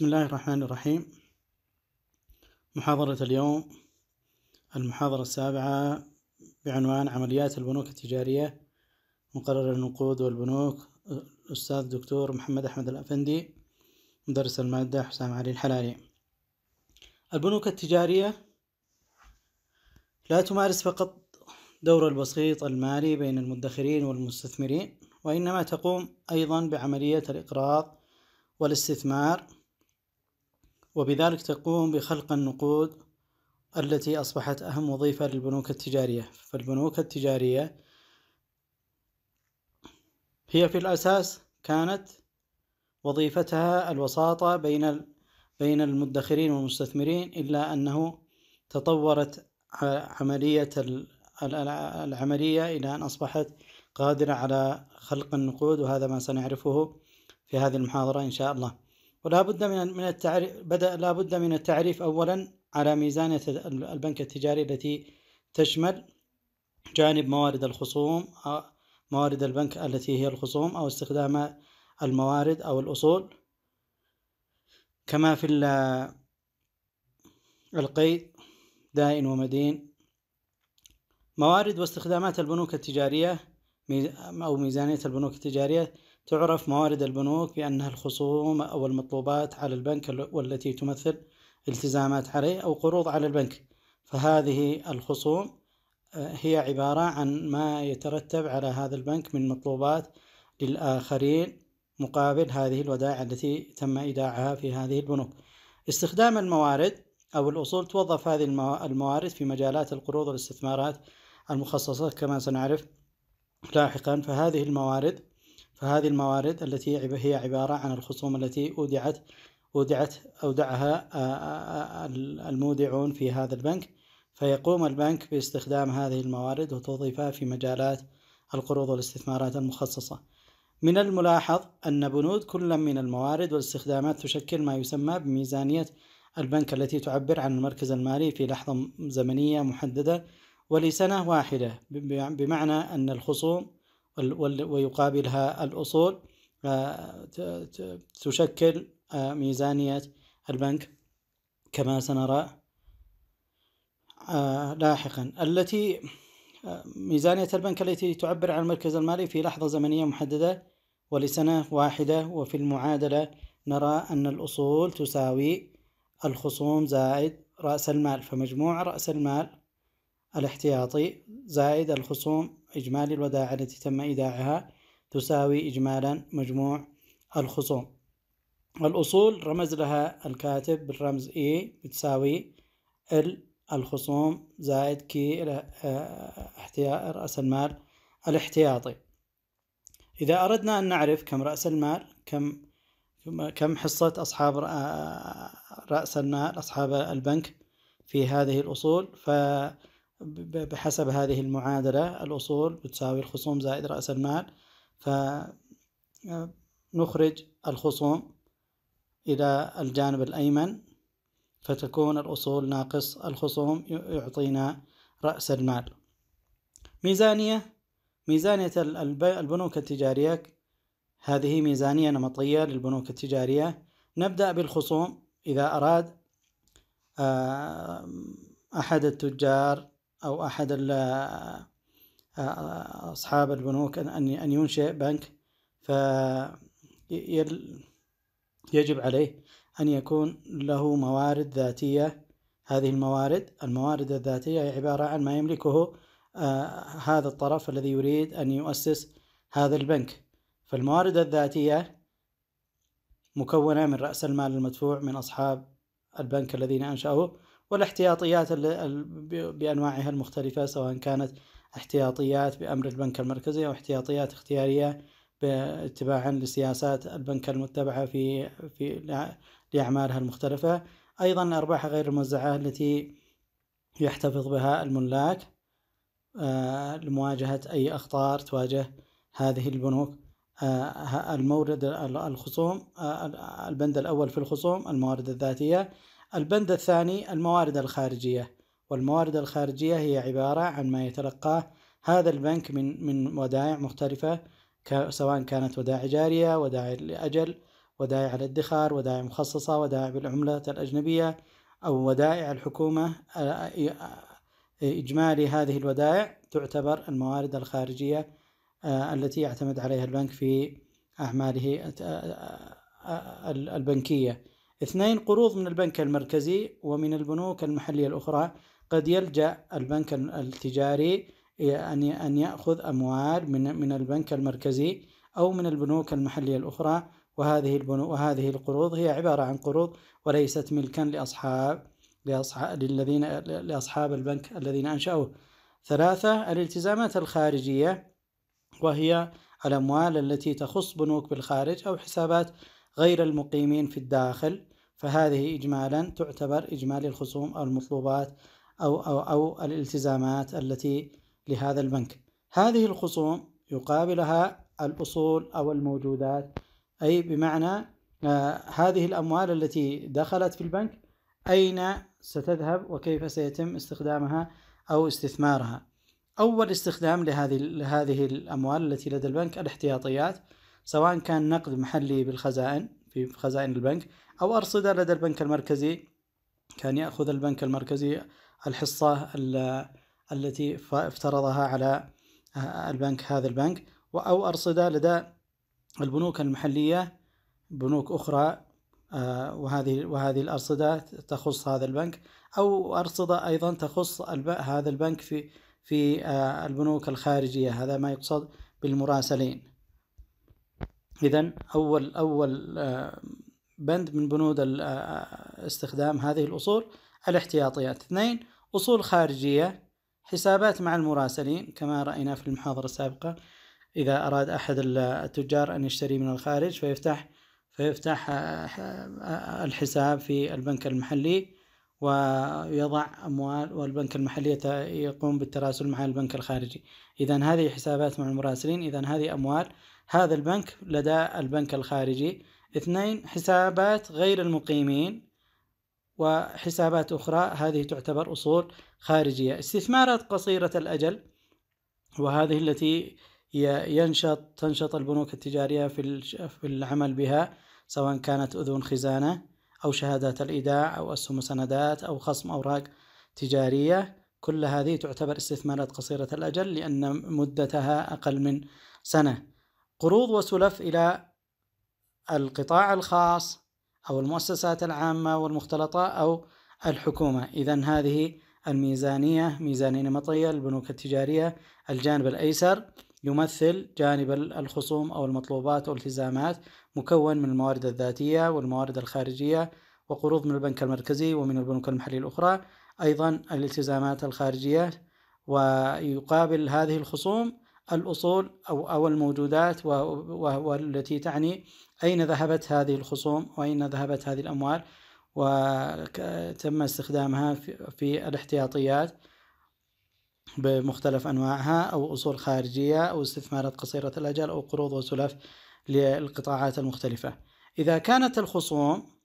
بسم الله الرحمن الرحيم محاضرة اليوم المحاضرة السابعة بعنوان عمليات البنوك التجارية مقرر النقود والبنوك الأستاذ دكتور محمد أحمد الأفندي مدرس المادة حسام علي الحلالي البنوك التجارية لا تمارس فقط دور الوسيط المالي بين المدخرين والمستثمرين وإنما تقوم أيضا بعملية الإقراض والاستثمار وبذلك تقوم بخلق النقود التي أصبحت أهم وظيفة للبنوك التجارية فالبنوك التجارية هي في الأساس كانت وظيفتها الوساطة بين بين المدخرين والمستثمرين إلا أنه تطورت عملية العملية إلى أن أصبحت قادرة على خلق النقود وهذا ما سنعرفه في هذه المحاضرة إن شاء الله ولا بد من من التعريف بدأ لا بد من التعريف أولا على ميزانية البنك التجاري التي تشمل جانب موارد الخصوم موارد البنك التي هي الخصوم أو استخدام الموارد أو الأصول كما في القيد دائن ومدين موارد واستخدامات البنوك التجارية أو ميزانية البنوك التجارية تعرف موارد البنوك بأنها الخصوم أو المطلوبات على البنك والتي تمثل التزامات عليه أو قروض على البنك فهذه الخصوم آه، هي عبارة عن ما يترتب على هذا البنك من مطلوبات للآخرين مقابل هذه الودائع التي تم إيداعها في هذه البنوك استخدام الموارد أو الأصول توظف هذه الموارد في مجالات القروض والاستثمارات المخصصة كما سنعرف لاحقا فهذه الموارد فهذه الموارد التي هي عبارة عن الخصوم التي أودعت أودعت أودعها المودعون في هذا البنك فيقوم البنك باستخدام هذه الموارد وتوظيفها في مجالات القروض والاستثمارات المخصصة من الملاحظ أن بنود كل من الموارد والاستخدامات تشكل ما يسمى بميزانية البنك التي تعبر عن المركز المالي في لحظة زمنية محددة ولسنة واحدة بمعنى أن الخصوم ويقابلها الأصول آه، تشكل آه، ميزانية البنك كما سنرى آه، لاحقا التي ميزانية البنك التي تعبر عن المركز المالي في لحظة زمنية محددة ولسنة واحدة وفي المعادلة نرى أن الأصول تساوي الخصوم زائد رأس المال فمجموع رأس المال الاحتياطي زائد الخصوم إجمالي الوداعة التي تم إيداعها تساوي إجمالا مجموع الخصوم الأصول رمز لها الكاتب بالرمز إي بتساوي ال الخصوم زائد كي آه، رأس المال الاحتياطي إذا أردنا أن نعرف كم رأس المال كم كم حصة أصحاب آه، رأس المال أصحاب البنك في هذه الأصول ف بحسب هذه المعادلة الأصول بتساوي الخصوم زائد رأس المال فنخرج الخصوم إلى الجانب الأيمن فتكون الأصول ناقص الخصوم يعطينا رأس المال ميزانية ميزانية البنوك التجارية هذه ميزانية نمطية للبنوك التجارية نبدأ بالخصوم إذا أراد آه، أحد التجار أو أحد أصحاب البنوك أن أن ينشئ بنك فيجب عليه أن يكون له موارد ذاتية هذه الموارد الموارد الذاتية هي عبارة عن ما يملكه هذا الطرف الذي يريد أن يؤسس هذا البنك فالموارد الذاتية مكونة من رأس المال المدفوع من أصحاب البنك الذين أنشأوه والاحتياطيات بأنواعها المختلفة سواء كانت احتياطيات بأمر البنك المركزي أو احتياطيات اختيارية اتباعا لسياسات البنك المتبعة في في لأعمالها المختلفة أيضا الأرباح غير الموزعة التي يحتفظ بها الملاك آه، لمواجهة أي أخطار تواجه هذه البنوك آه، المورد الخصوم آه، البند الأول في الخصوم الموارد الذاتية البند الثاني الموارد الخارجية والموارد الخارجية هي عبارة عن ما يتلقاه هذا البنك من من ودائع مختلفة سواء كانت ودائع جارية ودائع لأجل ودائع الادخار ودائع مخصصة ودائع بالعملات الأجنبية أو ودائع الحكومة إجمالي هذه الودائع تعتبر الموارد الخارجية التي يعتمد عليها البنك في أعماله البنكية اثنين قروض من البنك المركزي ومن البنوك المحلية الأخرى قد يلجأ البنك التجاري أن أن يأخذ أموال من من البنك المركزي أو من البنوك المحلية الأخرى وهذه البنو وهذه القروض هي عبارة عن قروض وليست ملكا لأصحاب لأصحاب للذين لأصحاب البنك الذين أنشأوه. ثلاثة الالتزامات الخارجية وهي الأموال التي تخص بنوك بالخارج أو حسابات غير المقيمين في الداخل فهذه إجمالا تعتبر إجمالي الخصوم أو المطلوبات أو أو أو الالتزامات التي لهذا البنك هذه الخصوم يقابلها الأصول أو الموجودات أي بمعنى آه هذه الأموال التي دخلت في البنك أين ستذهب وكيف سيتم استخدامها أو استثمارها أول استخدام لهذه لهذه الأموال التي لدى البنك الاحتياطيات سواء كان نقد محلي بالخزائن في خزائن البنك أو أرصدة لدى البنك المركزي كان يأخذ البنك المركزي الحصة التي افترضها على آه، البنك هذا البنك أو أرصدة لدى البنوك المحلية بنوك أخرى آه، وهذه وهذه الأرصدة تخص هذا البنك أو أرصدة أيضا تخص هذا البنك في في آه، البنوك الخارجية هذا ما يقصد بالمراسلين إذا أول أول آه، بند من بنود آه، آه، استخدام هذه الأصول الاحتياطيات اثنين أصول خارجية حسابات مع المراسلين كما رأينا في المحاضرة السابقة إذا أراد أحد التجار أن يشتري من الخارج فيفتح فيفتح الحساب في البنك المحلي ويضع أموال والبنك المحلي يقوم بالتراسل مع البنك الخارجي إذا هذه حسابات مع المراسلين إذا هذه أموال هذا البنك لدى البنك الخارجي اثنين حسابات غير المقيمين وحسابات أخرى هذه تعتبر أصول خارجية استثمارات قصيرة الأجل وهذه التي ينشط تنشط البنوك التجارية في العمل بها سواء كانت أذون خزانة أو شهادات الإيداع أو أسهم سندات أو خصم أوراق تجارية كل هذه تعتبر استثمارات قصيرة الأجل لأن مدتها أقل من سنة قروض وسلف إلى القطاع الخاص أو المؤسسات العامة والمختلطة أو الحكومة إذا هذه الميزانية ميزانية نمطية البنوك التجارية الجانب الأيسر يمثل جانب الخصوم أو المطلوبات التزامات مكون من الموارد الذاتية والموارد الخارجية وقروض من البنك المركزي ومن البنوك المحلية الأخرى أيضا الالتزامات الخارجية ويقابل هذه الخصوم الأصول أو أو الموجودات والتي تعني أين ذهبت هذه الخصوم وأين ذهبت هذه الأموال وتم استخدامها في الاحتياطيات بمختلف أنواعها أو أصول خارجية أو استثمارات قصيرة الأجل أو قروض وسلف للقطاعات المختلفة إذا كانت الخصوم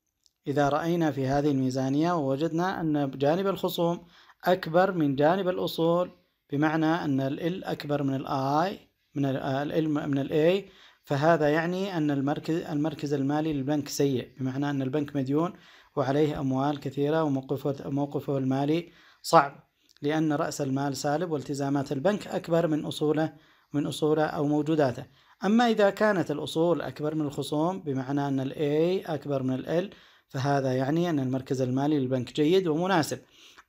إذا رأينا في هذه الميزانية ووجدنا أن جانب الخصوم أكبر من جانب الأصول بمعنى أن ال أكبر من ال I من ال آه، من ال A فهذا يعني أن المركز المركز المالي للبنك سيء بمعنى أن البنك مديون وعليه أموال كثيرة وموقفه موقفه المالي صعب لأن رأس المال سالب والتزامات البنك أكبر من أصوله من أصوله أو موجوداته أما إذا كانت الأصول أكبر من الخصوم بمعنى أن ال A أكبر من ال L فهذا يعني أن المركز المالي للبنك جيد ومناسب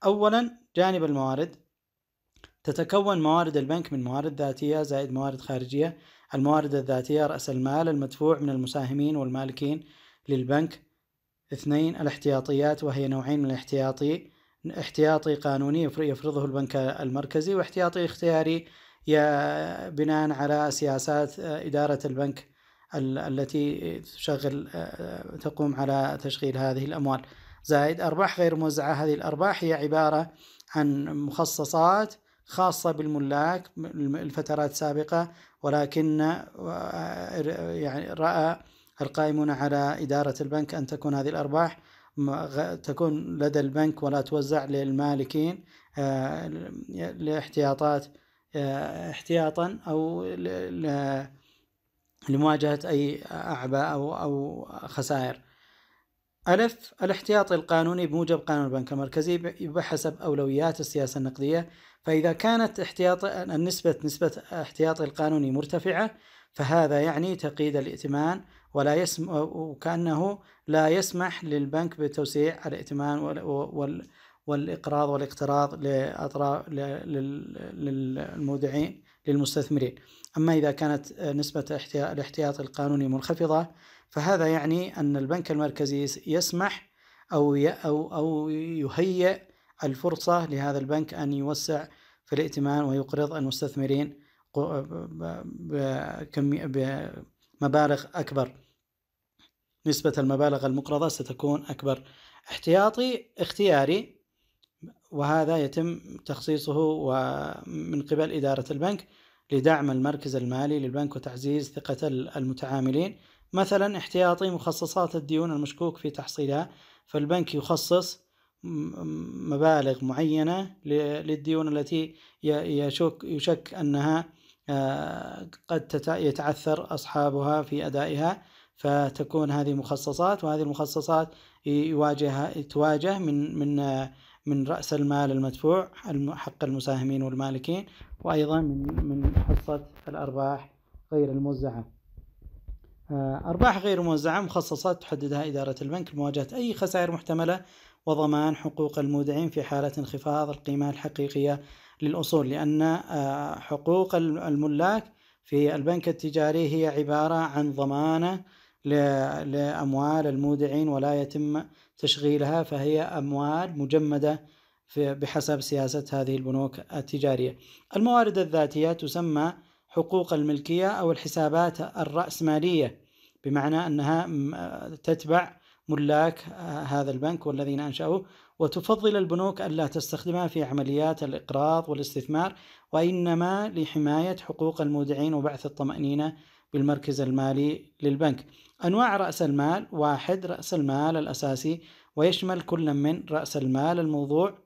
أولا جانب الموارد تتكون موارد البنك من موارد ذاتية زائد موارد خارجية الموارد الذاتية رأس المال المدفوع من المساهمين والمالكين للبنك اثنين الاحتياطيات وهي نوعين من الاحتياطي احتياطي قانوني يفرضه البنك المركزي واحتياطي اختياري بناء على سياسات آه، إدارة البنك التي تشغل آه، آه، تقوم على تشغيل هذه الأموال زائد أرباح غير موزعة هذه الأرباح هي عبارة عن مخصصات خاصة بالملاك الفترات سابقة ولكن آه، يعني رأى القائمون على إدارة البنك أن تكون هذه الأرباح تكون لدى البنك ولا توزع للمالكين آه، لاحتياطات آه، احتياطا أو لمواجهة أي أعباء أو أو خسائر. ألف الاحتياطي القانوني بموجب قانون البنك المركزي بحسب أولويات السياسة النقدية فإذا كانت احتياط النسبة نسبة احتياطي القانوني مرتفعة فهذا يعني تقييد الائتمان ولا يسم وكأنه لا يسمح للبنك بتوسيع الائتمان والإقراض والاقتراض لأطراف للمودعين للمستثمرين أما إذا كانت نسبة الاحتياط القانوني منخفضة فهذا يعني أن البنك المركزي يسمح أو أو أو يهيئ الفرصة لهذا البنك أن يوسع في الائتمان ويقرض المستثمرين بمبالغ أكبر نسبة المبالغ المقرضة ستكون أكبر احتياطي اختياري وهذا يتم تخصيصه من قبل إدارة البنك لدعم المركز المالي للبنك وتعزيز ثقة المتعاملين مثلا احتياطي مخصصات الديون المشكوك في تحصيلها فالبنك يخصص مبالغ معينة للديون التي يشك, يشك أنها آه، قد يتعثر أصحابها في أدائها فتكون هذه مخصصات وهذه المخصصات يواجه تواجه من من من رأس المال المدفوع حق المساهمين والمالكين وأيضا من من حصة الأرباح غير الموزعة آه، أرباح غير موزعة مخصصات تحددها إدارة البنك لمواجهة أي خسائر محتملة وضمان حقوق المودعين في حالة انخفاض القيمة الحقيقية للأصول لأن آه، حقوق الملاك في البنك التجاري هي عبارة عن ضمانة لأموال المودعين ولا يتم تشغيلها فهي أموال مجمدة بحسب سياسة هذه البنوك التجارية الموارد الذاتية تسمى حقوق الملكية أو الحسابات الرأسمالية بمعنى أنها تتبع ملاك آه، هذا البنك والذين أنشأوه وتفضل البنوك ألا تستخدمها في عمليات الإقراض والاستثمار وإنما لحماية حقوق المودعين وبعث الطمأنينة بالمركز المالي للبنك أنواع رأس المال واحد رأس المال الأساسي ويشمل كل من رأس المال الموضوع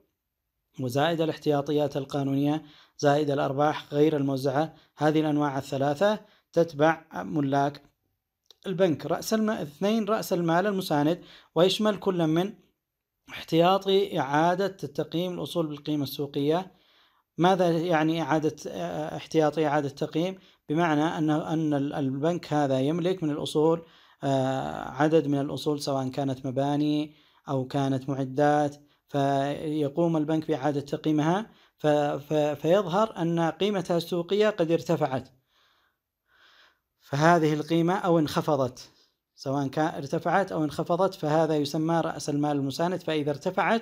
وزائد الاحتياطيات القانونية زائد الأرباح غير الموزعة هذه الأنواع الثلاثة تتبع ملاك البنك رأس المال اثنين رأس المال المساند ويشمل كل من احتياطي إعادة تقييم الأصول بالقيمة السوقية ماذا يعني إعادة آه، احتياطي إعادة تقييم بمعنى أن أن البنك هذا يملك من الأصول آه، عدد من الأصول سواء كانت مباني أو كانت معدات فيقوم البنك بإعادة تقييمها فيظهر أن قيمتها السوقية قد ارتفعت فهذه القيمة أو انخفضت سواء كان ارتفعت أو انخفضت فهذا يسمى رأس المال المساند فإذا ارتفعت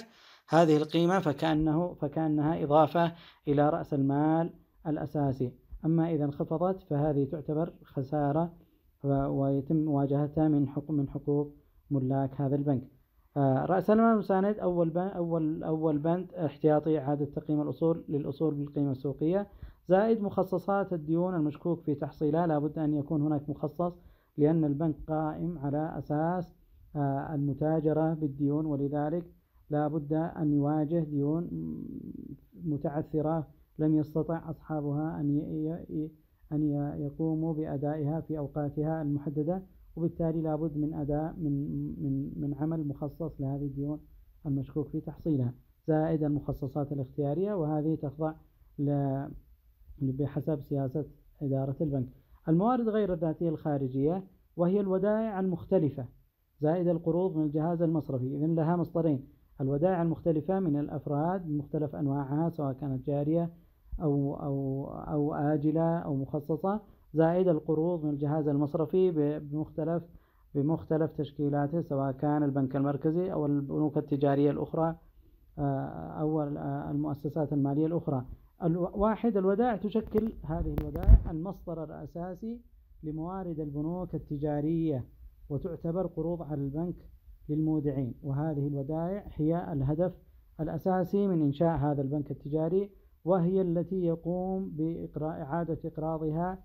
هذه القيمة فكأنه فكأنها إضافة إلى رأس المال الأساسي أما إذا انخفضت فهذه تعتبر خسارة ويتم مواجهتها من حقوق من حقوق ملاك هذا البنك آه، رأس المال المساند أول بند أول أول بند احتياطي إعادة تقييم الأصول للأصول بالقيمة السوقية زائد مخصصات الديون المشكوك في تحصيلها لابد أن يكون هناك مخصص لأن البنك قائم على أساس آه، المتاجرة بالديون ولذلك لابد أن يواجه ديون متعثرة لم يستطع أصحابها أن أن يقوموا بأدائها في أوقاتها المحددة وبالتالي لابد من أداء من من من عمل مخصص لهذه الديون المشكوك في تحصيلها زائد المخصصات الاختيارية وهذه تخضع ل بحسب سياسة إدارة البنك الموارد غير الذاتية الخارجية وهي الودائع المختلفة زائد القروض من الجهاز المصرفي إذن لها مصدرين الودائع المختلفة من الأفراد بمختلف أنواعها سواء كانت جارية أو أو أو آجلة أو مخصصة زائد القروض من الجهاز المصرفي بمختلف بمختلف تشكيلاته سواء كان البنك المركزي أو البنوك التجارية الأخرى آه، أو آه، المؤسسات المالية الأخرى واحد الودائع تشكل هذه الودائع المصدر الأساسي لموارد البنوك التجارية وتعتبر قروض على البنك للمودعين وهذه الودائع هي الهدف الأساسي من إنشاء هذا البنك التجاري وهي التي يقوم بإعادة إقراضها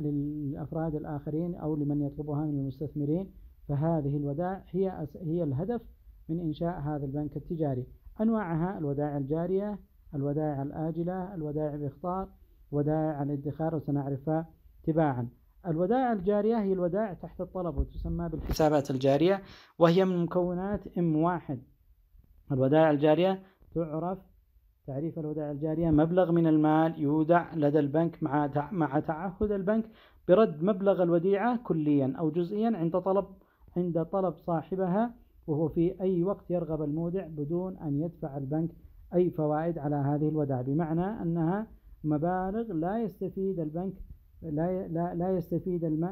للأفراد الآخرين أو لمن يطلبها من المستثمرين فهذه الودائع هي هي الهدف من إنشاء هذا البنك التجاري أنواعها الودائع الجارية الودائع الآجلة الودائع بإخطار ودائع الادخار وسنعرفها تباعا الودائع الجارية هي الودائع تحت الطلب وتسمى بالحسابات الجارية وهي من مكونات ام واحد الودائع الجارية تعرف تعريف الودائع الجارية مبلغ من المال يودع لدى البنك مع مع تعهد البنك برد مبلغ الوديعة كليا أو جزئيا عند طلب عند طلب صاحبها وهو في أي وقت يرغب المودع بدون أن يدفع البنك أي فوائد على هذه الودائع بمعنى أنها مبالغ لا يستفيد البنك لا لا لا يستفيد الم...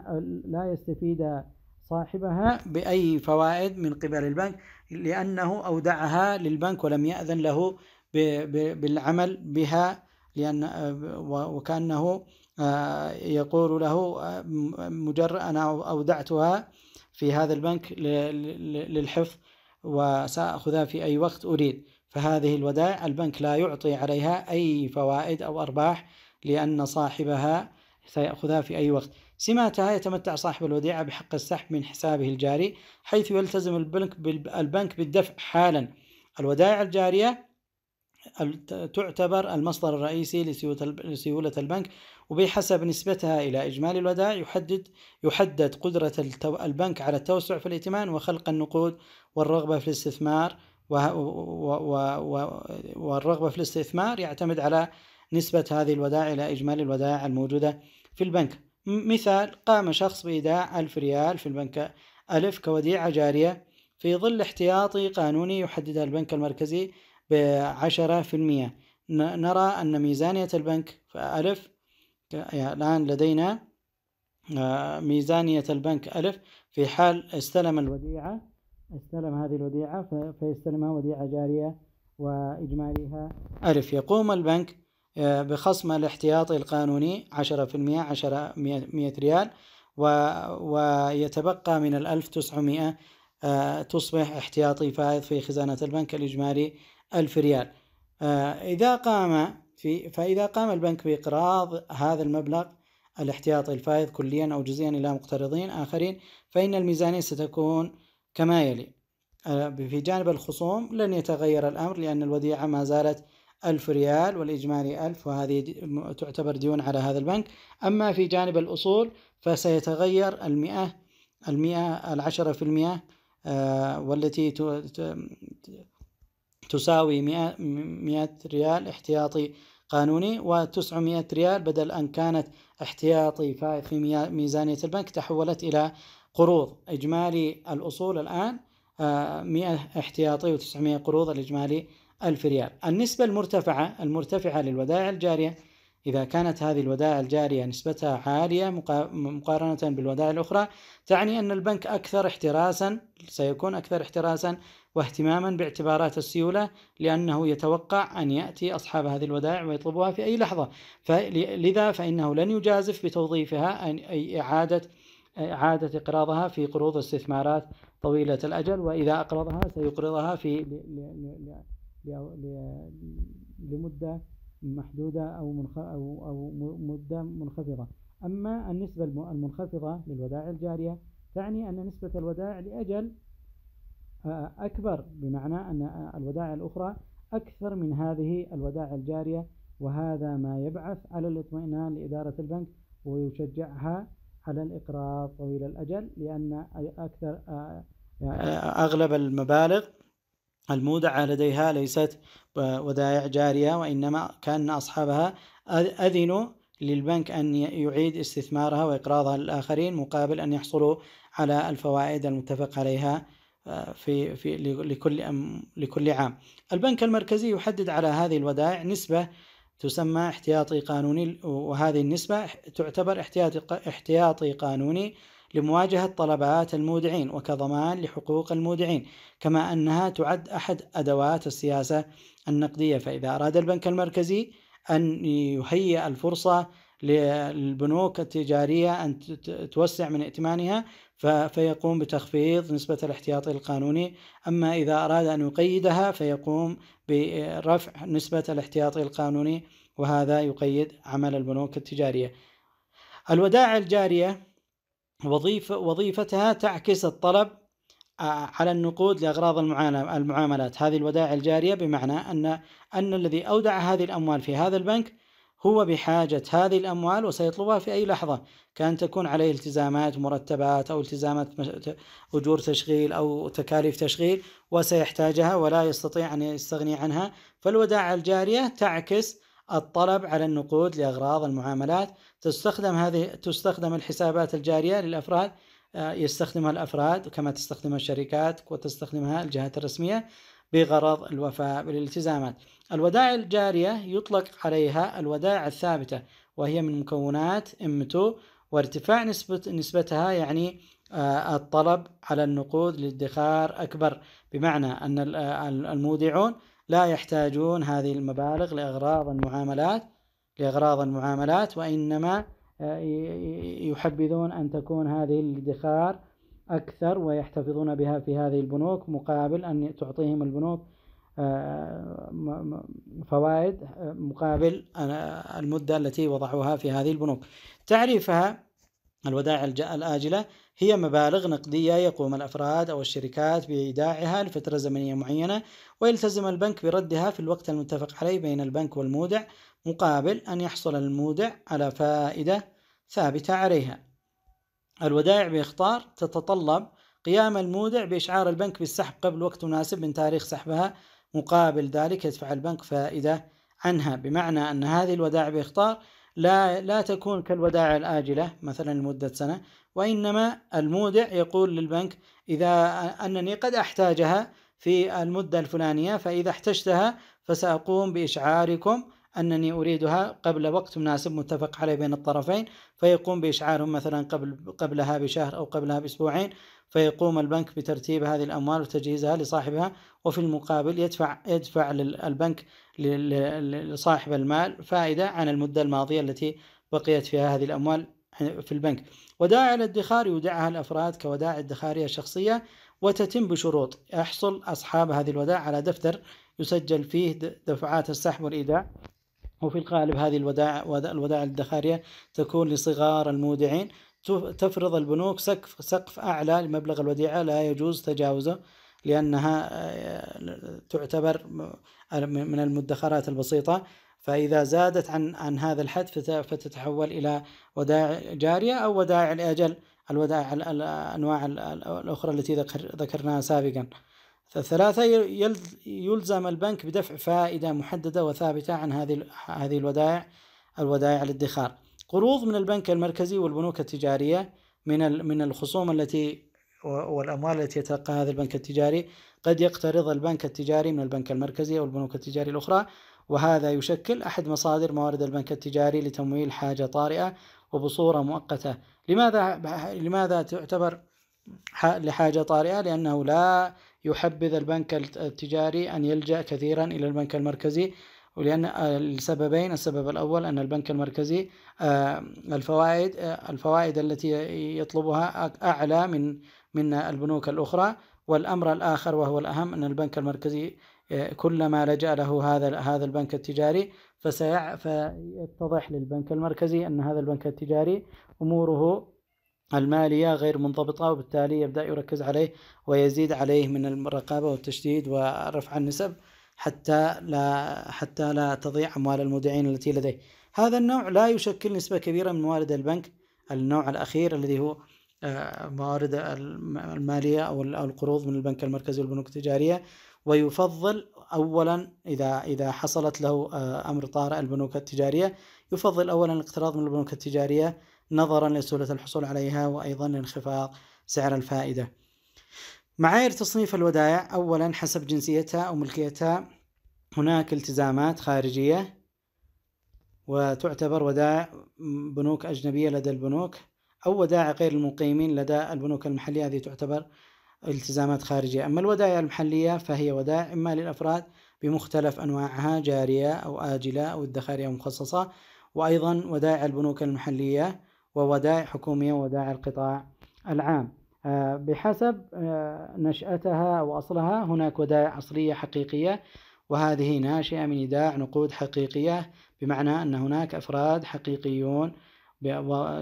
لا يستفيد صاحبها بأي فوائد من قبل البنك لأنه أودعها للبنك ولم يأذن له ب... ب... بالعمل بها لأن وكأنه يقول له مجرد أنا أودعتها في هذا البنك للحفظ وسأخذها في أي وقت أريد فهذه الودائع البنك لا يعطي عليها أي فوائد أو أرباح لأن صاحبها سيأخذها في أي وقت سماتها يتمتع صاحب الوديعة بحق السحب من حسابه الجاري حيث يلتزم البنك البنك بالدفع حالا الودائع الجارية تعتبر المصدر الرئيسي لسيولة البنك وبحسب نسبتها إلى إجمالي الودائع يحدد يحدد قدرة البنك على التوسع في الائتمان وخلق النقود والرغبة في الاستثمار والرغبة في الاستثمار يعتمد على نسبة هذه الودائع إلى إجمالي الودائع الموجودة في البنك مثال قام شخص بإيداع ألف ريال في البنك ألف كوديعة جارية في ظل احتياطي قانوني يحدد البنك المركزي بعشرة في المية نرى أن ميزانية البنك ألف الآن لدينا آه، ميزانية البنك ألف في حال استلم الوديعة استلم هذه الوديعة فيستلمها وديعة جارية وإجمالها ألف يقوم البنك آه، بخصم الاحتياطي القانوني 10% 10 100 ريال ويتبقى من الألف 1900 آه، تصبح احتياطي فائض في خزانة البنك الإجمالي ألف ريال آه، إذا قام في فإذا قام البنك بإقراض هذا المبلغ الاحتياطي الفائض كليا أو جزئيا إلى مقترضين آخرين فإن الميزانية ستكون كما يلي أه، في جانب الخصوم لن يتغير الأمر لأن الوديعة ما زالت ألف ريال والإجمالي ألف وهذه تعتبر ديون على هذا البنك أما في جانب الأصول فسيتغير المئة المئة العشرة في المئة أه، والتي تساوي مئة, مئة ريال احتياطي قانوني و900 ريال بدل أن كانت احتياطي في ميزانية البنك تحولت إلى قروض إجمالي الأصول الآن 100 آه، احتياطي و900 قروض الإجمالي 1000 ريال النسبة المرتفعة المرتفعة للودائع الجارية إذا كانت هذه الودائع الجارية نسبتها عالية مقارنة بالودائع الأخرى تعني أن البنك أكثر احتراسا سيكون أكثر احتراسا واهتماما باعتبارات السيولة لأنه يتوقع أن يأتي أصحاب هذه الودائع ويطلبوها في أي لحظة فلذا فإنه لن يجازف بتوظيفها أي إعادة إعادة إقراضها في قروض استثمارات طويلة الأجل وإذا أقرضها سيقرضها في لمدة محدودة أو أو أو مدة منخفضة أما النسبة المنخفضة للودائع الجارية تعني أن نسبة الودائع لأجل آه، أكبر بمعنى أن الودائع الأخرى أكثر من هذه الودائع الجارية وهذا ما يبعث على الاطمئنان لإدارة البنك ويشجعها على الإقراض طويل الأجل لأن أكثر آه، آه، آه، أغلب المبالغ المودعة لديها ليست ودائع جارية وإنما كان أصحابها أذنوا للبنك أن يعيد استثمارها وإقراضها للآخرين مقابل أن يحصلوا على الفوائد المتفق عليها في في لكل لكل عام. البنك المركزي يحدد على هذه الودائع نسبة تسمى احتياطي قانوني وهذه النسبة تعتبر احتياطي احتياطي قانوني لمواجهة طلبات المودعين وكضمان لحقوق المودعين كما أنها تعد أحد أدوات السياسة النقدية فإذا أراد البنك المركزي أن يهيئ الفرصة للبنوك التجارية أن توسع من ائتمانها فيقوم بتخفيض نسبة الاحتياطي القانوني أما إذا أراد أن يقيدها فيقوم برفع نسبة الاحتياطي القانوني وهذا يقيد عمل البنوك التجارية الودائع الجارية وظيفة وظيفتها تعكس الطلب على النقود لأغراض المعاملات هذه الودائع الجارية بمعنى أن أن الذي أودع هذه الأموال في هذا البنك هو بحاجة هذه الأموال وسيطلبها في أي لحظة كأن تكون عليه التزامات مرتبات أو التزامات أجور تشغيل أو تكاليف تشغيل وسيحتاجها ولا يستطيع أن يستغني عنها فالودائع الجارية تعكس الطلب على النقود لأغراض المعاملات تستخدم هذه تستخدم الحسابات الجارية للأفراد آه، يستخدمها الأفراد كما تستخدمها الشركات وتستخدمها الجهات الرسمية بغرض الوفاء بالالتزامات الودائع الجارية يطلق عليها الودائع الثابتة وهي من مكونات M2 وارتفاع نسبة نسبتها يعني آه، الطلب على النقود للادخار أكبر بمعنى أن المودعون لا يحتاجون هذه المبالغ لأغراض المعاملات لأغراض المعاملات وإنما آه، يحبذون أن تكون هذه الادخار أكثر ويحتفظون بها في هذه البنوك مقابل أن تعطيهم البنوك آه، فوائد آه، مقابل المدة التي وضعوها في هذه البنوك تعريفها الودائع الآجلة هي مبالغ نقدية يقوم الأفراد أو الشركات بإيداعها لفترة زمنية معينة ويلتزم البنك بردها في الوقت المتفق عليه بين البنك والمودع مقابل أن يحصل المودع على فائدة ثابتة عليها الودائع بإخطار تتطلب قيام المودع بإشعار البنك بالسحب قبل وقت مناسب من تاريخ سحبها مقابل ذلك يدفع البنك فائدة عنها بمعنى أن هذه الودائع بإخطار لا لا تكون كالودائع الآجلة مثلا لمدة سنة وإنما المودع يقول للبنك إذا أنني قد أحتاجها في المدة الفلانية فإذا احتجتها فسأقوم بإشعاركم أنني أريدها قبل وقت مناسب متفق عليه بين الطرفين فيقوم بإشعارهم مثلا قبل قبلها بشهر أو قبلها بأسبوعين فيقوم البنك بترتيب هذه الأموال وتجهيزها لصاحبها وفي المقابل يدفع يدفع للبنك لصاحب المال فائدة عن المدة الماضية التي بقيت فيها هذه الأموال في البنك ودائع الادخار يودعها الأفراد كودائع ادخارية شخصية وتتم بشروط يحصل أصحاب هذه الودائع على دفتر يسجل فيه دفعات السحب والإيداع وفي الغالب هذه الودائع الودائع الادخارية تكون لصغار المودعين تفرض البنوك سقف سقف أعلى لمبلغ الوديعة لا يجوز تجاوزه لأنها آه، تعتبر من المدخرات البسيطة فإذا زادت عن عن هذا الحد فتتحول إلى ودائع جارية أو ودائع لأجل الودائع الأنواع الأخرى التي ذكرناها سابقا الثلاثة يلزم البنك بدفع فائدة محددة وثابتة عن هذه هذه الودائع الودائع الادخار قروض من البنك المركزي والبنوك التجارية من من الخصوم التي والأموال التي يتلقى هذا البنك التجاري قد يقترض البنك التجاري من البنك المركزي أو البنوك التجارية الأخرى وهذا يشكل أحد مصادر موارد البنك التجاري لتمويل حاجة طارئة وبصورة مؤقتة لماذا لماذا تعتبر لحاجة طارئة لأنه لا يحبذ البنك التجاري أن يلجأ كثيرا إلى البنك المركزي ولأن السببين السبب الأول أن البنك المركزي آه، الفوائد آه، الفوائد التي يطلبها أعلى من من البنوك الأخرى والأمر الآخر وهو الأهم أن البنك المركزي آه، كلما لجأ له هذا هذا البنك التجاري فيتضح للبنك المركزي أن هذا البنك التجاري أموره المالية غير منضبطة وبالتالي يبدأ يركز عليه ويزيد عليه من الرقابة والتشديد ورفع النسب حتى لا حتى لا تضيع أموال المودعين التي لديه هذا النوع لا يشكل نسبة كبيرة من موارد البنك النوع الأخير الذي هو آه، موارد المالية أو القروض من البنك المركزي والبنوك التجارية ويفضل أولا إذا إذا حصلت له آه، أمر طارئ البنوك التجارية يفضل أولا الاقتراض من البنوك التجارية نظرا لسهولة الحصول عليها وأيضا لانخفاض سعر الفائدة معايير تصنيف الودائع أولا حسب جنسيتها أو ملكيتها هناك التزامات خارجية وتعتبر ودائع بنوك أجنبية لدى البنوك أو ودائع غير المقيمين لدى البنوك المحلية هذه تعتبر التزامات خارجية أما الودائع المحلية فهي ودائع إما للأفراد بمختلف أنواعها جارية أو آجلة أو ادخارية مخصصة وأيضا ودائع البنوك المحلية وودائع حكومية وودائع القطاع العام آه، بحسب آه، نشأتها وأصلها هناك ودائع أصلية حقيقية وهذه ناشئة من إيداع نقود حقيقية بمعنى أن هناك أفراد حقيقيون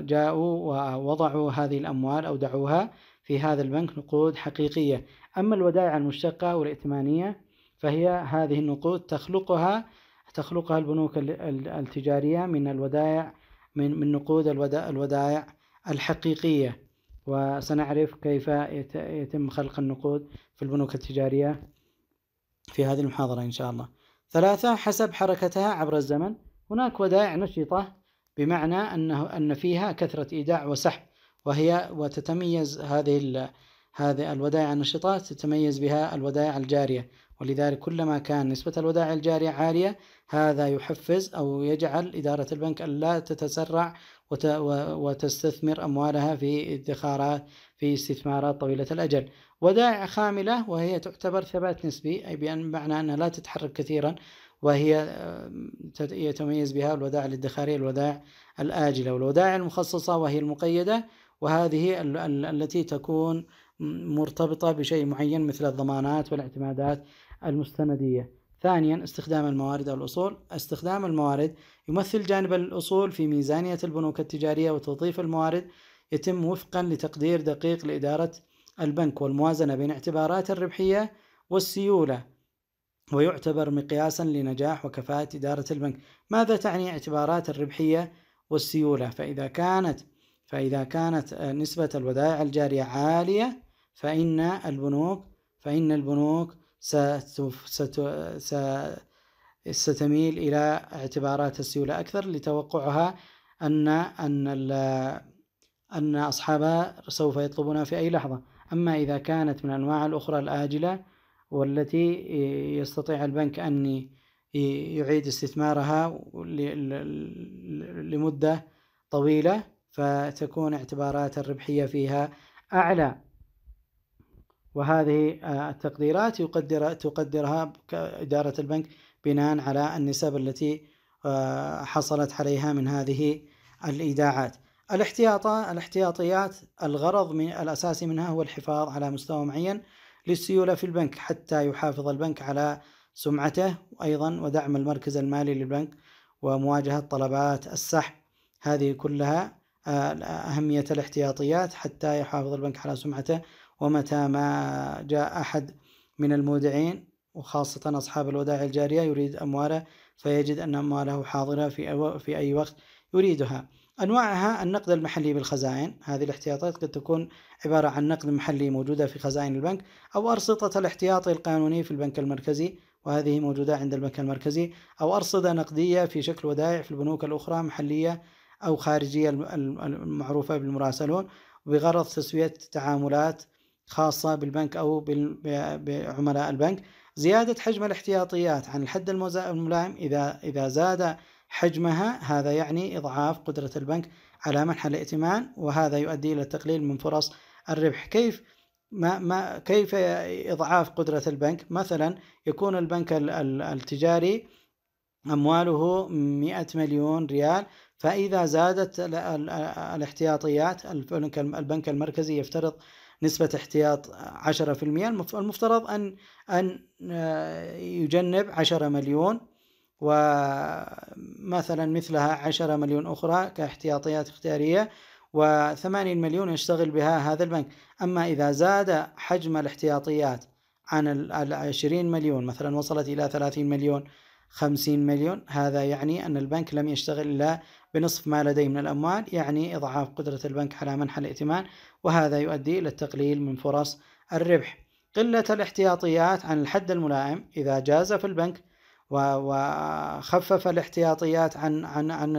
جاءوا ووضعوا هذه الأموال أو دعوها في هذا البنك نقود حقيقية أما الودائع المشتقة والائتمانية فهي هذه النقود تخلقها تخلقها البنوك التجارية من الودائع من من نقود الودائع الحقيقية وسنعرف كيف يتم خلق النقود في البنوك التجارية في هذه المحاضرة إن شاء الله ثلاثة حسب حركتها عبر الزمن هناك ودائع نشطة بمعنى أنه أن فيها كثرة إيداع وسحب وهي وتتميز هذه هذه الودائع النشطة تتميز بها الودائع الجارية ولذلك كلما كان نسبة الودائع الجارية عالية هذا يحفز أو يجعل إدارة البنك ألا تتسرع وتستثمر أموالها في ادخارات في استثمارات طويلة الأجل ودائع خاملة وهي تعتبر ثبات نسبي أي بمعنى أنها لا تتحرك كثيرا وهي يتميز بها الودائع الادخارية الودائع الآجلة والودائع المخصصة وهي المقيدة وهذه التي تكون مرتبطة بشيء معين مثل الضمانات والاعتمادات المستندية ثانيا استخدام الموارد أو الأصول استخدام الموارد يمثل جانب الأصول في ميزانية البنوك التجارية وتوظيف الموارد يتم وفقا لتقدير دقيق لإدارة البنك والموازنة بين اعتبارات الربحية والسيولة ويعتبر مقياسا لنجاح وكفاءة إدارة البنك ماذا تعني اعتبارات الربحية والسيولة فإذا كانت فإذا كانت نسبة الودائع الجارية عالية فإن البنوك فإن البنوك ستميل إلى اعتبارات السيولة أكثر لتوقعها أن أن أن أصحابها سوف يطلبونها في أي لحظة أما إذا كانت من أنواع الأخرى الآجلة والتي يستطيع البنك أن يعيد استثمارها لمدة طويلة فتكون اعتبارات الربحية فيها أعلى وهذه آه، التقديرات يقدر تقدرها إدارة البنك بناء على النسب التي آه، حصلت عليها من هذه الإيداعات الاحتياطيات الغرض من الأساسي منها هو الحفاظ على مستوى معين للسيولة في البنك حتى يحافظ البنك على سمعته وأيضا ودعم المركز المالي للبنك ومواجهة طلبات السحب هذه كلها آه، أهمية الاحتياطيات حتى يحافظ البنك على سمعته ومتى ما جاء أحد من المودعين وخاصة أصحاب الودائع الجارية يريد أمواله فيجد أن أمواله حاضرة في, في أي وقت يريدها أنواعها النقد المحلي بالخزائن هذه الاحتياطات قد تكون عبارة عن نقد محلي موجودة في خزائن البنك أو أرصدة الاحتياطي القانوني في البنك المركزي وهذه موجودة عند البنك المركزي أو أرصدة نقدية في شكل ودائع في البنوك الأخرى محلية أو خارجية المعروفة بالمراسلون بغرض تسوية تعاملات خاصة بالبنك أو بعملاء البنك زيادة حجم الاحتياطيات عن الحد الملائم إذا إذا زاد حجمها هذا يعني إضعاف قدرة البنك على منح الائتمان وهذا يؤدي إلى التقليل من فرص الربح كيف ما ما كيف إضعاف قدرة البنك مثلا يكون البنك التجاري أمواله 100 مليون ريال فإذا زادت الاحتياطيات البنك المركزي يفترض نسبة احتياط 10% المفترض أن أن آه، يجنب 10 مليون ومثلا مثلها 10 مليون أخرى كاحتياطيات اختيارية و80 مليون يشتغل بها هذا البنك أما إذا زاد حجم الاحتياطيات عن ال 20 مليون مثلا وصلت إلى 30 مليون 50 مليون هذا يعني أن البنك لم يشتغل إلا بنصف ما لديه من الأموال يعني إضعاف قدرة البنك على منح الائتمان وهذا يؤدي إلى التقليل من فرص الربح قلة الاحتياطيات عن الحد الملائم إذا جاز في البنك وخفف الاحتياطيات عن عن عن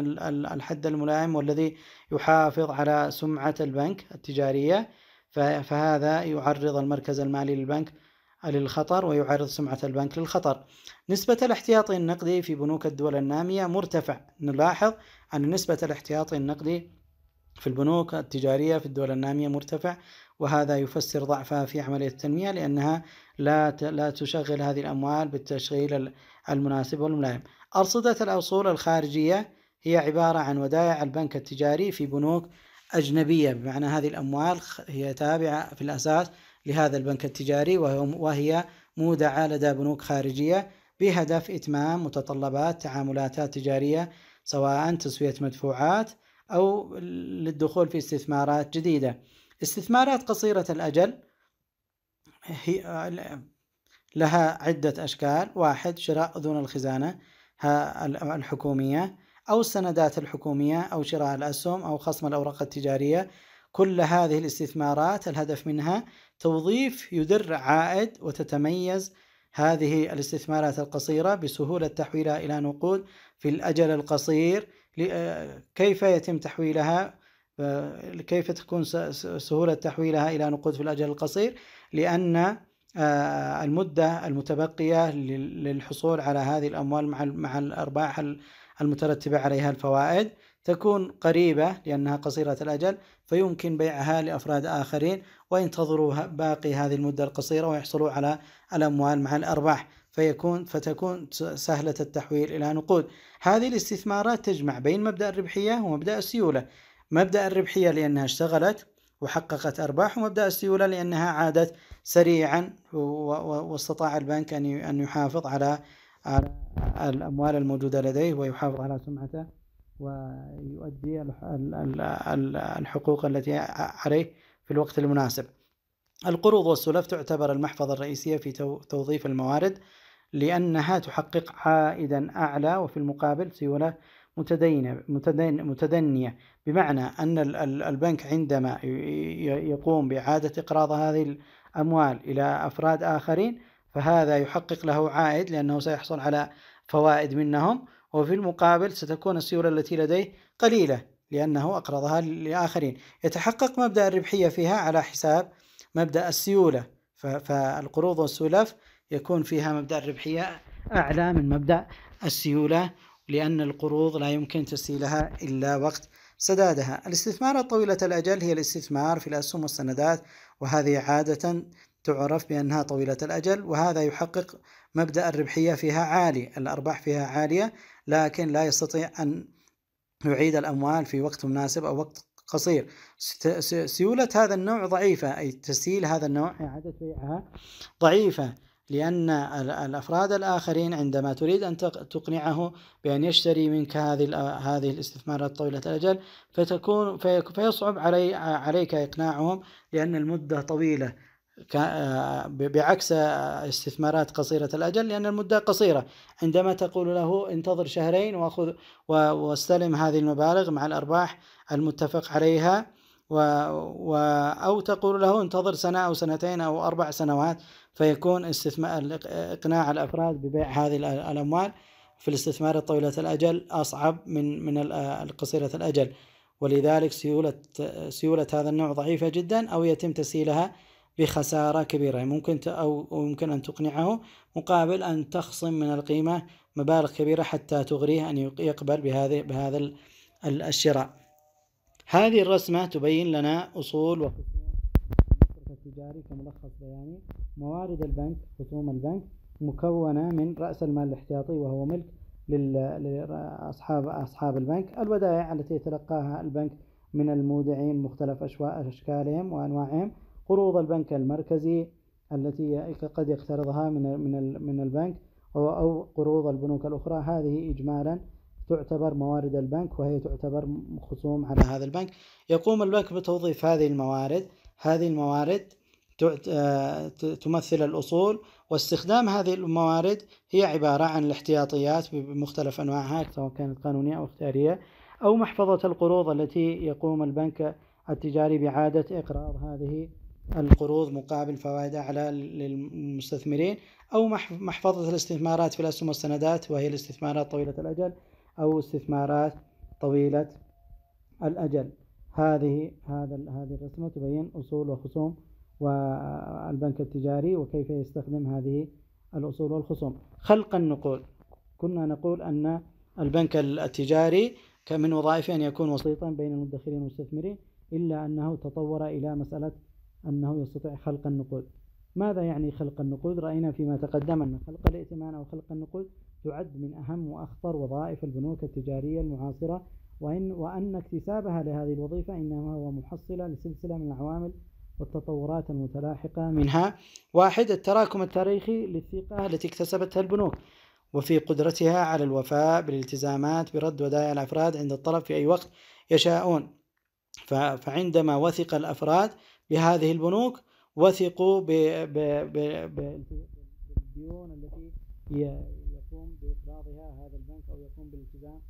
الحد الملائم والذي يحافظ على سمعة البنك التجارية فهذا يعرض المركز المالي للبنك للخطر ويعرض سمعة البنك للخطر نسبة الاحتياطي النقدي في بنوك الدول النامية مرتفع نلاحظ أن نسبة الاحتياطي النقدي في البنوك التجارية في الدول النامية مرتفع وهذا يفسر ضعفها في عملية التنمية لأنها لا لا تشغل هذه الأموال بالتشغيل المناسب والملائم. أرصدة الأصول الخارجية هي عبارة عن ودائع البنك التجاري في بنوك أجنبية بمعنى هذه الأموال هي تابعة في الأساس لهذا البنك التجاري وهي مودعة لدى بنوك خارجية بهدف إتمام متطلبات تعاملاتها التجارية سواء تسوية مدفوعات أو للدخول في استثمارات جديدة استثمارات قصيرة الأجل هي لها عدة أشكال واحد شراء أذون الخزانة الحكومية أو السندات الحكومية أو شراء الأسهم أو خصم الأوراق التجارية كل هذه الاستثمارات الهدف منها توظيف يدر عائد وتتميز هذه الاستثمارات القصيرة بسهولة تحويلها إلى نقود في الأجل القصير آه، كيف يتم تحويلها آه، كيف تكون سهولة تحويلها إلى نقود في الأجل القصير لأن آه، المدة المتبقية للحصول على هذه الأموال مع الأرباح المترتبة عليها الفوائد تكون قريبة لأنها قصيرة الأجل فيمكن بيعها لأفراد آخرين وينتظروا باقي هذه المدة القصيرة ويحصلوا على الأموال مع الأرباح فيكون فتكون سهلة التحويل إلى نقود هذه الاستثمارات تجمع بين مبدأ الربحية ومبدأ السيولة مبدأ الربحية لأنها اشتغلت وحققت أرباح ومبدأ السيولة لأنها عادت سريعا واستطاع البنك أن يحافظ على الأموال الموجودة لديه ويحافظ على سمعته ويؤدي الحقوق التي عليه في الوقت المناسب القروض والسلف تعتبر المحفظة الرئيسية في توظيف الموارد لأنها تحقق عائدا أعلى وفي المقابل سيولة متدينة متدنية بمعنى أن البنك عندما يقوم بإعادة إقراض هذه الأموال إلى أفراد آخرين فهذا يحقق له عائد لأنه سيحصل على فوائد منهم وفي المقابل ستكون السيولة التي لديه قليلة لأنه أقرضها لآخرين يتحقق مبدأ الربحية فيها على حساب مبدأ السيولة فالقروض والسلف يكون فيها مبدأ الربحية أعلى من مبدأ السيولة لأن القروض لا يمكن تسيلها إلا وقت سدادها الاستثمارات طويلة الأجل هي الاستثمار في الأسهم والسندات وهذه عادة تعرف بأنها طويلة الأجل وهذا يحقق مبدأ الربحية فيها عالي الأرباح فيها عالية لكن لا يستطيع أن يعيد الأموال في وقت مناسب أو وقت قصير سيولة هذا النوع ضعيفة أي تسييل هذا النوع إعادة بيعها ضعيفة لأن الأفراد الآخرين عندما تريد أن تقنعه بأن يشتري منك هذه هذه الاستثمارات طويلة الأجل فتكون فيصعب علي عليك إقناعهم لأن المدة طويلة آه، بعكس آه، استثمارات قصيرة الأجل لأن المدة قصيرة عندما تقول له انتظر شهرين وأخذ واستلم هذه المبالغ مع الأرباح المتفق عليها و و أو تقول له انتظر سنة أو سنتين أو أربع سنوات فيكون استثمار إقناع الأفراد ببيع هذه الأموال في الاستثمار طويلة الأجل أصعب من من آه، قصيرة الأجل ولذلك سيولة سيولة هذا النوع ضعيفة جدا أو يتم تسهيلها بخسارة كبيرة ممكن أو يمكن أن تقنعه مقابل أن تخصم من القيمة مبالغ كبيرة حتى تغريه أن يقبل بهذه بهذا الشراء هذه الرسمة تبين لنا أصول وخصوم التجاري كملخص بياني موارد البنك خصوم البنك مكونة من رأس المال الاحتياطي وهو ملك لأصحاب أصحاب البنك الودائع التي يتلقاها البنك من المودعين مختلف أشكالهم وأنواعهم قروض البنك المركزي التي قد يقترضها من من من البنك أو أو قروض البنوك الأخرى هذه إجمالا تعتبر موارد البنك وهي تعتبر خصوم على هذا البنك يقوم البنك بتوظيف هذه الموارد هذه الموارد آه، تمثل الأصول واستخدام هذه الموارد هي عبارة عن الاحتياطيات بمختلف أنواعها سواء كانت قانونية أو اختيارية أو محفظة القروض التي يقوم البنك التجاري بإعادة إقراض هذه القروض مقابل فوائدها على للمستثمرين أو محفظة الاستثمارات في الأسهم والسندات وهي الاستثمارات طويلة الأجل أو استثمارات طويلة الأجل هذه هذا هذه الرسمة تبين أصول وخصوم والبنك التجاري وكيف يستخدم هذه الأصول والخصوم خلق النقود كنا نقول أن البنك التجاري كان من وظائفه أن يكون وسيطا بين المدخرين والمستثمرين إلا أنه تطور إلى مسألة أنه يستطيع خلق النقود ماذا يعني خلق النقود رأينا فيما تقدم أن خلق الائتمان أو خلق النقود تعد من أهم وأخطر وظائف البنوك التجارية المعاصرة وإن وأن اكتسابها لهذه الوظيفة إنما هو محصلة لسلسلة من العوامل والتطورات المتلاحقة منها واحد التراكم التاريخي للثقة التي اكتسبتها البنوك وفي قدرتها على الوفاء بالالتزامات برد ودائع الأفراد عند الطلب في أي وقت يشاءون فعندما وثق الأفراد لهذه البنوك وثقوا بالديون التي يقوم بإقراضها هذا البنك أو يقوم بالالتزام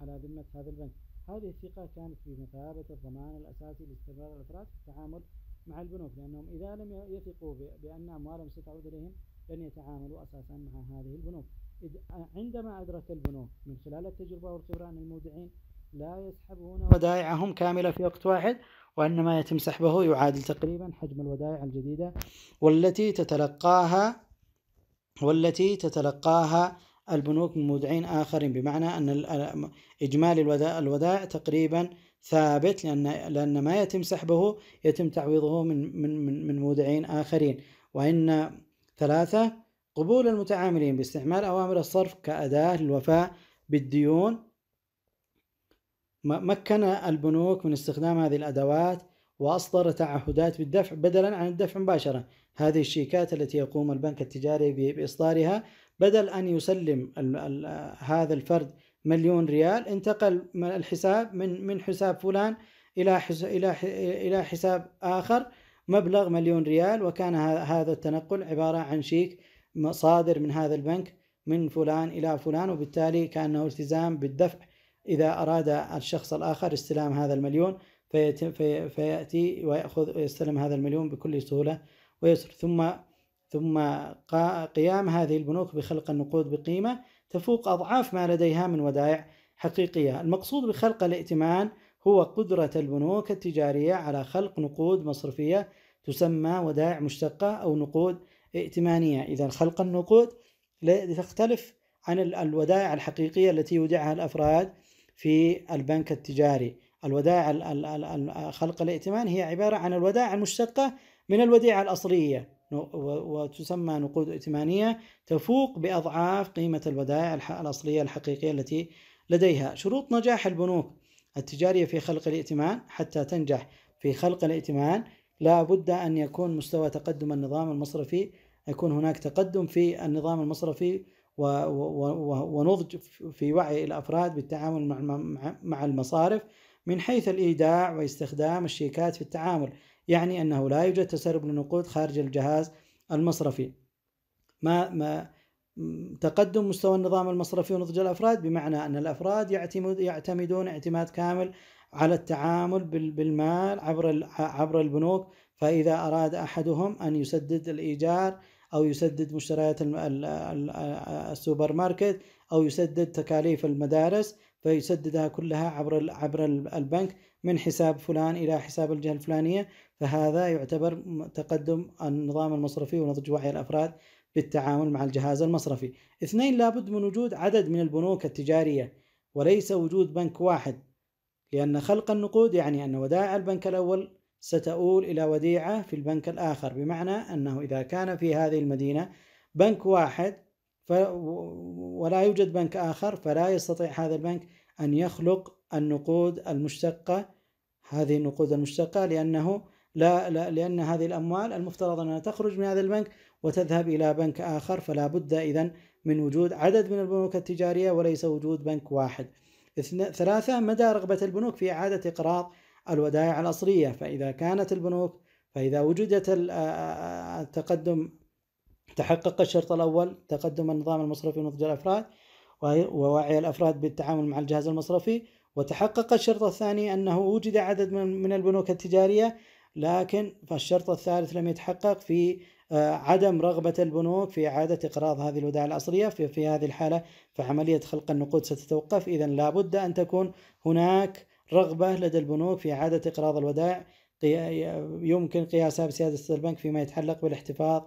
على ذمة هذا البنك هذه الثقة كانت بمثابة الضمان الأساسي لاستمرار الأفراد في التعامل مع البنوك لأنهم إذا لم يثقوا بأن أموالهم ستعود إليهم لن يتعاملوا أساسا مع هذه البنوك عندما أدرك البنوك من خلال التجربة والخبرة أن المودعين لا يسحبون ودائعهم كاملة في وقت واحد وأن ما يتم سحبه يعادل تقريبا حجم الودائع الجديدة والتي تتلقاها والتي تتلقاها البنوك من مودعين آخرين بمعنى أن إجمالي الودائع, الودائع تقريبا ثابت لأن لأن ما يتم سحبه يتم تعويضه من من من, من مودعين آخرين وإن ثلاثة قبول المتعاملين باستعمال أوامر الصرف كأداة للوفاء بالديون مكن البنوك من استخدام هذه الأدوات وأصدر تعهدات بالدفع بدلا عن الدفع مباشرة هذه الشيكات التي يقوم البنك التجاري بإصدارها بدل أن يسلم الـ الـ هذا الفرد مليون ريال انتقل من الحساب من من حساب فلان إلى إلى إلى حساب آخر مبلغ مليون ريال وكان هذا التنقل عبارة عن شيك صادر من هذا البنك من فلان إلى فلان وبالتالي كأنه التزام بالدفع إذا أراد الشخص الآخر استلام هذا المليون فيتم في فيأتي ويأخذ ويستلم هذا المليون بكل سهولة ويسر ثم ثم قيام هذه البنوك بخلق النقود بقيمة تفوق أضعاف ما لديها من ودائع حقيقية المقصود بخلق الائتمان هو قدرة البنوك التجارية على خلق نقود مصرفية تسمى ودائع مشتقة أو نقود ائتمانية إذا خلق النقود تختلف عن الودائع الحقيقية التي يودعها الأفراد في البنك التجاري الودائع خلق الائتمان هي عبارة عن الودائع المشتقة من الوديعة الأصلية وتسمى نقود ائتمانية تفوق بأضعاف قيمة الودائع الأصلية الحقيقية التي لديها شروط نجاح البنوك التجارية في خلق الائتمان حتى تنجح في خلق الائتمان لا بد أن يكون مستوى تقدم النظام المصرفي يكون هناك تقدم في النظام المصرفي ونضج في وعي الأفراد بالتعامل مع المصارف من حيث الإيداع واستخدام الشيكات في التعامل يعني أنه لا يوجد تسرب للنقود خارج الجهاز المصرفي ما, ما تقدم مستوى النظام المصرفي ونضج الأفراد بمعنى أن الأفراد يعتمدون اعتماد كامل على التعامل بالمال عبر عبر البنوك فإذا أراد أحدهم أن يسدد الإيجار أو يسدد مشتريات السوبر ماركت أو يسدد تكاليف المدارس فيسددها كلها عبر عبر البنك من حساب فلان إلى حساب الجهة الفلانية فهذا يعتبر تقدم النظام المصرفي ونضج وعي الأفراد بالتعامل مع الجهاز المصرفي اثنين لابد من وجود عدد من البنوك التجارية وليس وجود بنك واحد لأن خلق النقود يعني أن ودائع البنك الأول ستؤول إلى وديعة في البنك الآخر بمعنى أنه إذا كان في هذه المدينة بنك واحد ولا يوجد بنك آخر فلا يستطيع هذا البنك أن يخلق النقود المشتقة هذه النقود المشتقة لأنه لا, لا لأن هذه الأموال المفترض أنها تخرج من هذا البنك وتذهب إلى بنك آخر فلا بد إذا من وجود عدد من البنوك التجارية وليس وجود بنك واحد ثلاثة مدى رغبة البنوك في إعادة إقراض الودائع الأصلية فإذا كانت البنوك فإذا وجدت التقدم تحقق الشرط الأول تقدم النظام المصرفي ونضج الأفراد ووعي الأفراد بالتعامل مع الجهاز المصرفي وتحقق الشرط الثاني أنه وجد عدد من البنوك التجارية لكن فالشرط الثالث لم يتحقق في عدم رغبة البنوك في إعادة إقراض هذه الودائع الأصلية في, في هذه الحالة فعملية خلق النقود ستتوقف إذا لابد أن تكون هناك رغبة لدى البنوك في إعادة إقراض الودائع يمكن قياسها بسيادة البنك فيما يتعلق بالاحتفاظ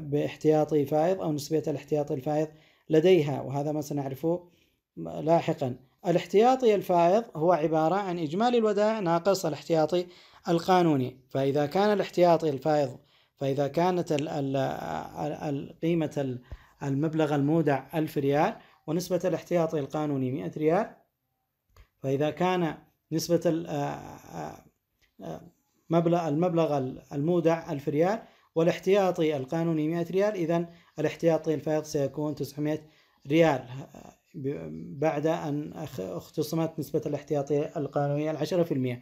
باحتياطي فائض أو نسبة الاحتياطي الفائض لديها وهذا ما سنعرفه لاحقا الاحتياطي الفائض هو عبارة عن إجمالي الودائع ناقص الاحتياطي القانوني فإذا كان الاحتياطي الفائض فإذا كانت قيمة المبلغ المودع ألف ريال ونسبة الاحتياطي القانوني 100 ريال فإذا كان نسبة آه، آه، آه، مبلغ المبلغ المودع 1000 ريال والاحتياطي القانوني 100 ريال إذا الاحتياطي الفائض سيكون 900 ريال بعد أن اختصمت نسبة الاحتياطي القانوني العشرة في المئة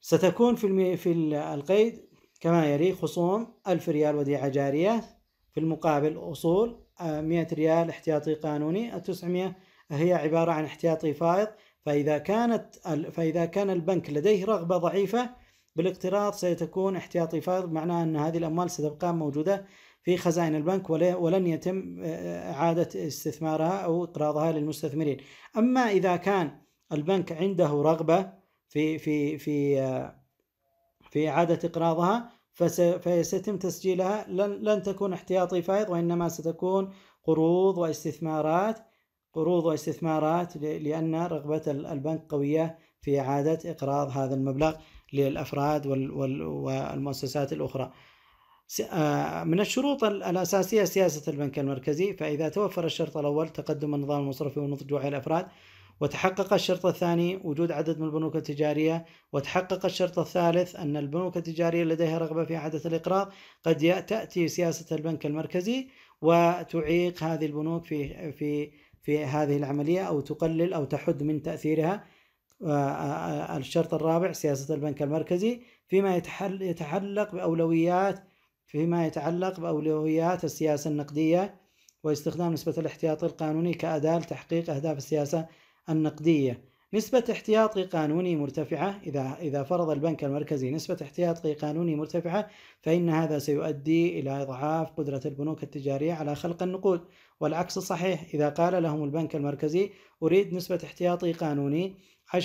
ستكون في, في القيد كما يلي خصوم ألف ريال وديعة جارية في المقابل أصول مئة ريال احتياطي قانوني 900 هي عبارة عن احتياطي فائض فإذا كانت فإذا كان البنك لديه رغبة ضعيفة بالاقتراض سيتكون احتياطي فائض معناه أن هذه الأموال ستبقى موجودة في خزائن البنك ولن يتم آه، إعادة استثمارها أو إقراضها للمستثمرين أما إذا كان البنك عنده رغبة في في في آه، في إعادة إقراضها فسيتم تسجيلها لن لن تكون احتياطي فائض وإنما ستكون قروض واستثمارات قروض واستثمارات لأن رغبة البنك قوية في إعادة إقراض هذا المبلغ للأفراد والمؤسسات الأخرى آه، من الشروط الأساسية سياسة البنك المركزي فإذا توفر الشرط الأول تقدم النظام المصرفي ونضج وعي الأفراد وتحقق الشرط الثاني وجود عدد من البنوك التجارية وتحقق الشرط الثالث أن البنوك التجارية لديها رغبة في إعادة الإقراض قد تأتي سياسة البنك المركزي وتعيق هذه البنوك في في في هذه العملية أو تقلل أو تحد من تأثيرها آه، آه، آه، الشرط الرابع سياسة البنك المركزي فيما يتعلق بأولويات فيما يتعلق بأولويات السياسة النقدية واستخدام نسبة الاحتياط القانوني كأداة لتحقيق أهداف السياسة النقدية نسبة احتياطي قانوني مرتفعة إذا إذا فرض البنك المركزي نسبة احتياطي قانوني مرتفعة فإن هذا سيؤدي إلى إضعاف قدرة البنوك التجارية على خلق النقود والعكس صحيح إذا قال لهم البنك المركزي أريد نسبة احتياطي قانوني 10%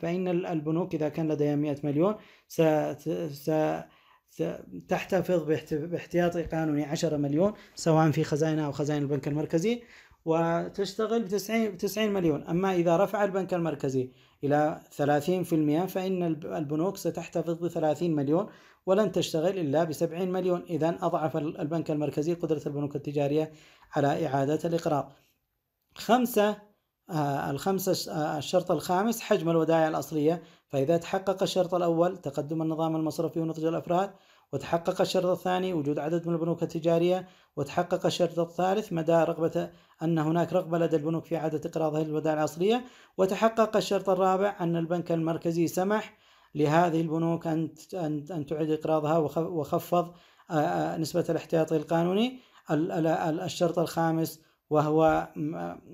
فإن البنوك إذا كان لديها 100 مليون ستحتفظ تحتفظ باحتياطي قانوني 10 مليون سواء في خزائنها أو خزائن البنك المركزي وتشتغل ب 90 ب 90 مليون اما اذا رفع البنك المركزي الى 30% فان البنوك ستحتفظ ب 30 مليون ولن تشتغل الا ب 70 مليون اذا اضعف البنك المركزي قدره البنوك التجاريه على اعاده الاقراض. خمسه آه الخمسة آه الشرط الخامس حجم الودائع الأصلية فإذا تحقق الشرط الأول تقدم النظام المصرفي ونضج الأفراد وتحقق الشرط الثاني وجود عدد من البنوك التجارية وتحقق الشرط الثالث مدى رغبة أن هناك رغبة لدى البنوك في إعادة إقراض هذه الودائع العصرية وتحقق الشرط الرابع أن البنك المركزي سمح لهذه البنوك أن أن تعيد إقراضها وخفض نسبة الاحتياطي القانوني الشرط الخامس وهو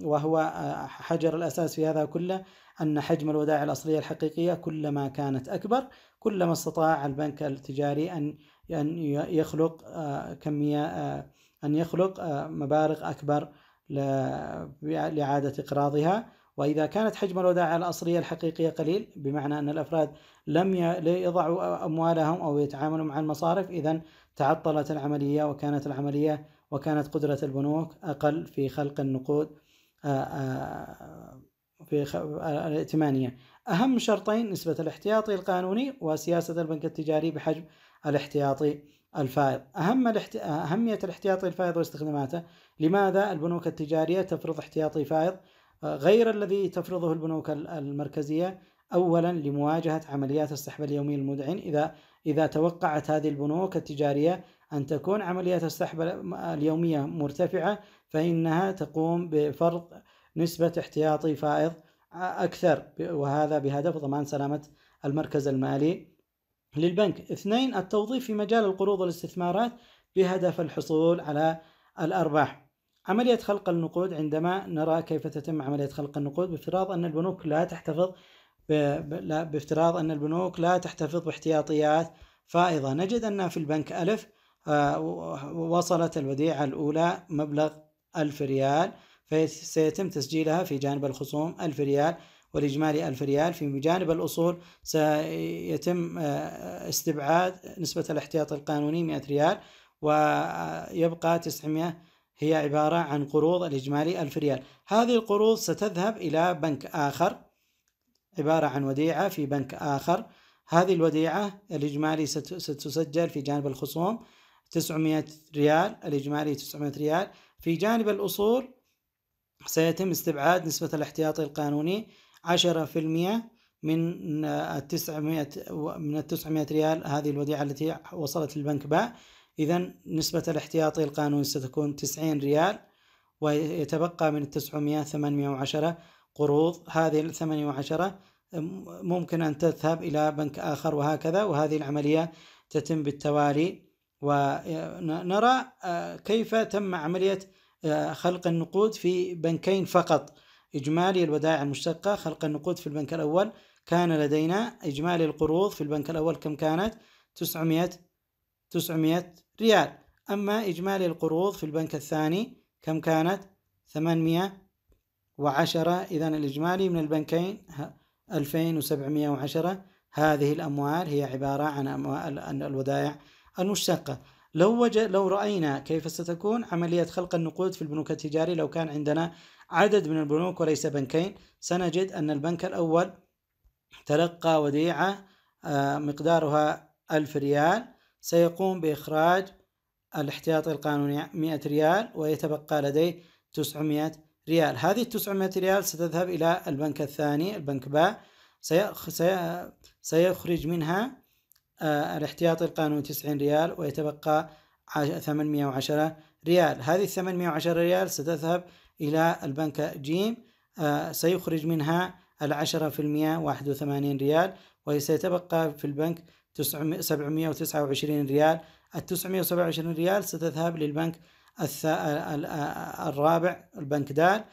وهو حجر الأساس في هذا كله أن حجم الودائع الأصلية الحقيقية كلما كانت أكبر كلما استطاع البنك التجاري أن أن يخلق آه، كمية آه، أن يخلق آه، مبالغ أكبر لإعادة إقراضها وإذا كانت حجم الودائع الأصلية الحقيقية قليل بمعنى أن الأفراد لم يضعوا أموالهم أو يتعاملوا مع المصارف إذا تعطلت العملية وكانت العملية وكانت قدرة البنوك أقل في خلق النقود في آه، الائتمانية أهم شرطين نسبة الاحتياطي القانوني وسياسة البنك التجاري بحجم الاحتياطي الفائض أهم الاحت... أهمية الاحتياطي الفائض واستخداماته لماذا البنوك التجارية تفرض احتياطي فائض غير الذي تفرضه البنوك المركزية أولا لمواجهة عمليات السحب اليومي المدعن إذا إذا توقعت هذه البنوك التجارية أن تكون عمليات السحب اليومية مرتفعة فإنها تقوم بفرض نسبة احتياطي فائض أكثر وهذا بهدف ضمان سلامة المركز المالي للبنك اثنين التوظيف في مجال القروض والاستثمارات بهدف الحصول على الأرباح عملية خلق النقود عندما نرى كيف تتم عملية خلق النقود بافتراض أن البنوك لا تحتفظ ب... لا بافتراض أن البنوك لا تحتفظ باحتياطيات فائضة نجد أن في البنك ألف آه، وصلت الوديعة الأولى مبلغ ألف ريال فسيتم تسجيلها في جانب الخصوم ألف ريال والإجمالي ألف ريال في جانب الأصول سيتم آه، استبعاد نسبة الاحتياط القانوني مئة ريال ويبقى 900 هي عبارة عن قروض الإجمالي ألف ريال هذه القروض ستذهب إلى بنك آخر عبارة عن وديعة في بنك آخر هذه الوديعة الإجمالي ستسجل في جانب الخصوم 900 ريال الإجمالي 900 ريال في جانب الأصول سيتم استبعاد نسبة الاحتياطي القانوني عشرة في المية من التسعمائة من التسعمائة ريال هذه الوديعة التي وصلت للبنك باء إذا نسبة الاحتياطي القانوني ستكون تسعين ريال ويتبقى من التسعمائة ثمانمائة وعشرة قروض هذه الثمانية وعشرة ممكن أن تذهب إلى بنك آخر وهكذا وهذه العملية تتم بالتوالي ونرى آه، كيف تم عملية خلق النقود في بنكين فقط إجمالي الودائع المشتقة خلق النقود في البنك الأول كان لدينا إجمالي القروض في البنك الأول كم كانت 900 900 ريال أما إجمالي القروض في البنك الثاني كم كانت 810 إذا الإجمالي من البنكين 2710 هذه الأموال هي عبارة عن الودائع المشتقة لو وجد لو رأينا كيف ستكون عملية خلق النقود في البنوك التجاري لو كان عندنا عدد من البنوك وليس بنكين سنجد أن البنك الأول تلقى وديعة آه، مقدارها ألف ريال سيقوم بإخراج الاحتياطي القانوني 100 ريال ويتبقى لديه 900 ريال هذه 900 ريال ستذهب إلى البنك الثاني البنك باء سيخرج منها آه، الاحتياطي القانوني 90 ريال ويتبقى 810 ريال هذه 810 ريال ستذهب إلى البنك جيم آه، سيخرج منها العشرة في المئة واحد وثمانين ريال وسيتبقى في البنك سبعمية وتسعة وعشرين ريال التسعمية وسبعة وعشرين ريال ستذهب للبنك الرابع البنك دال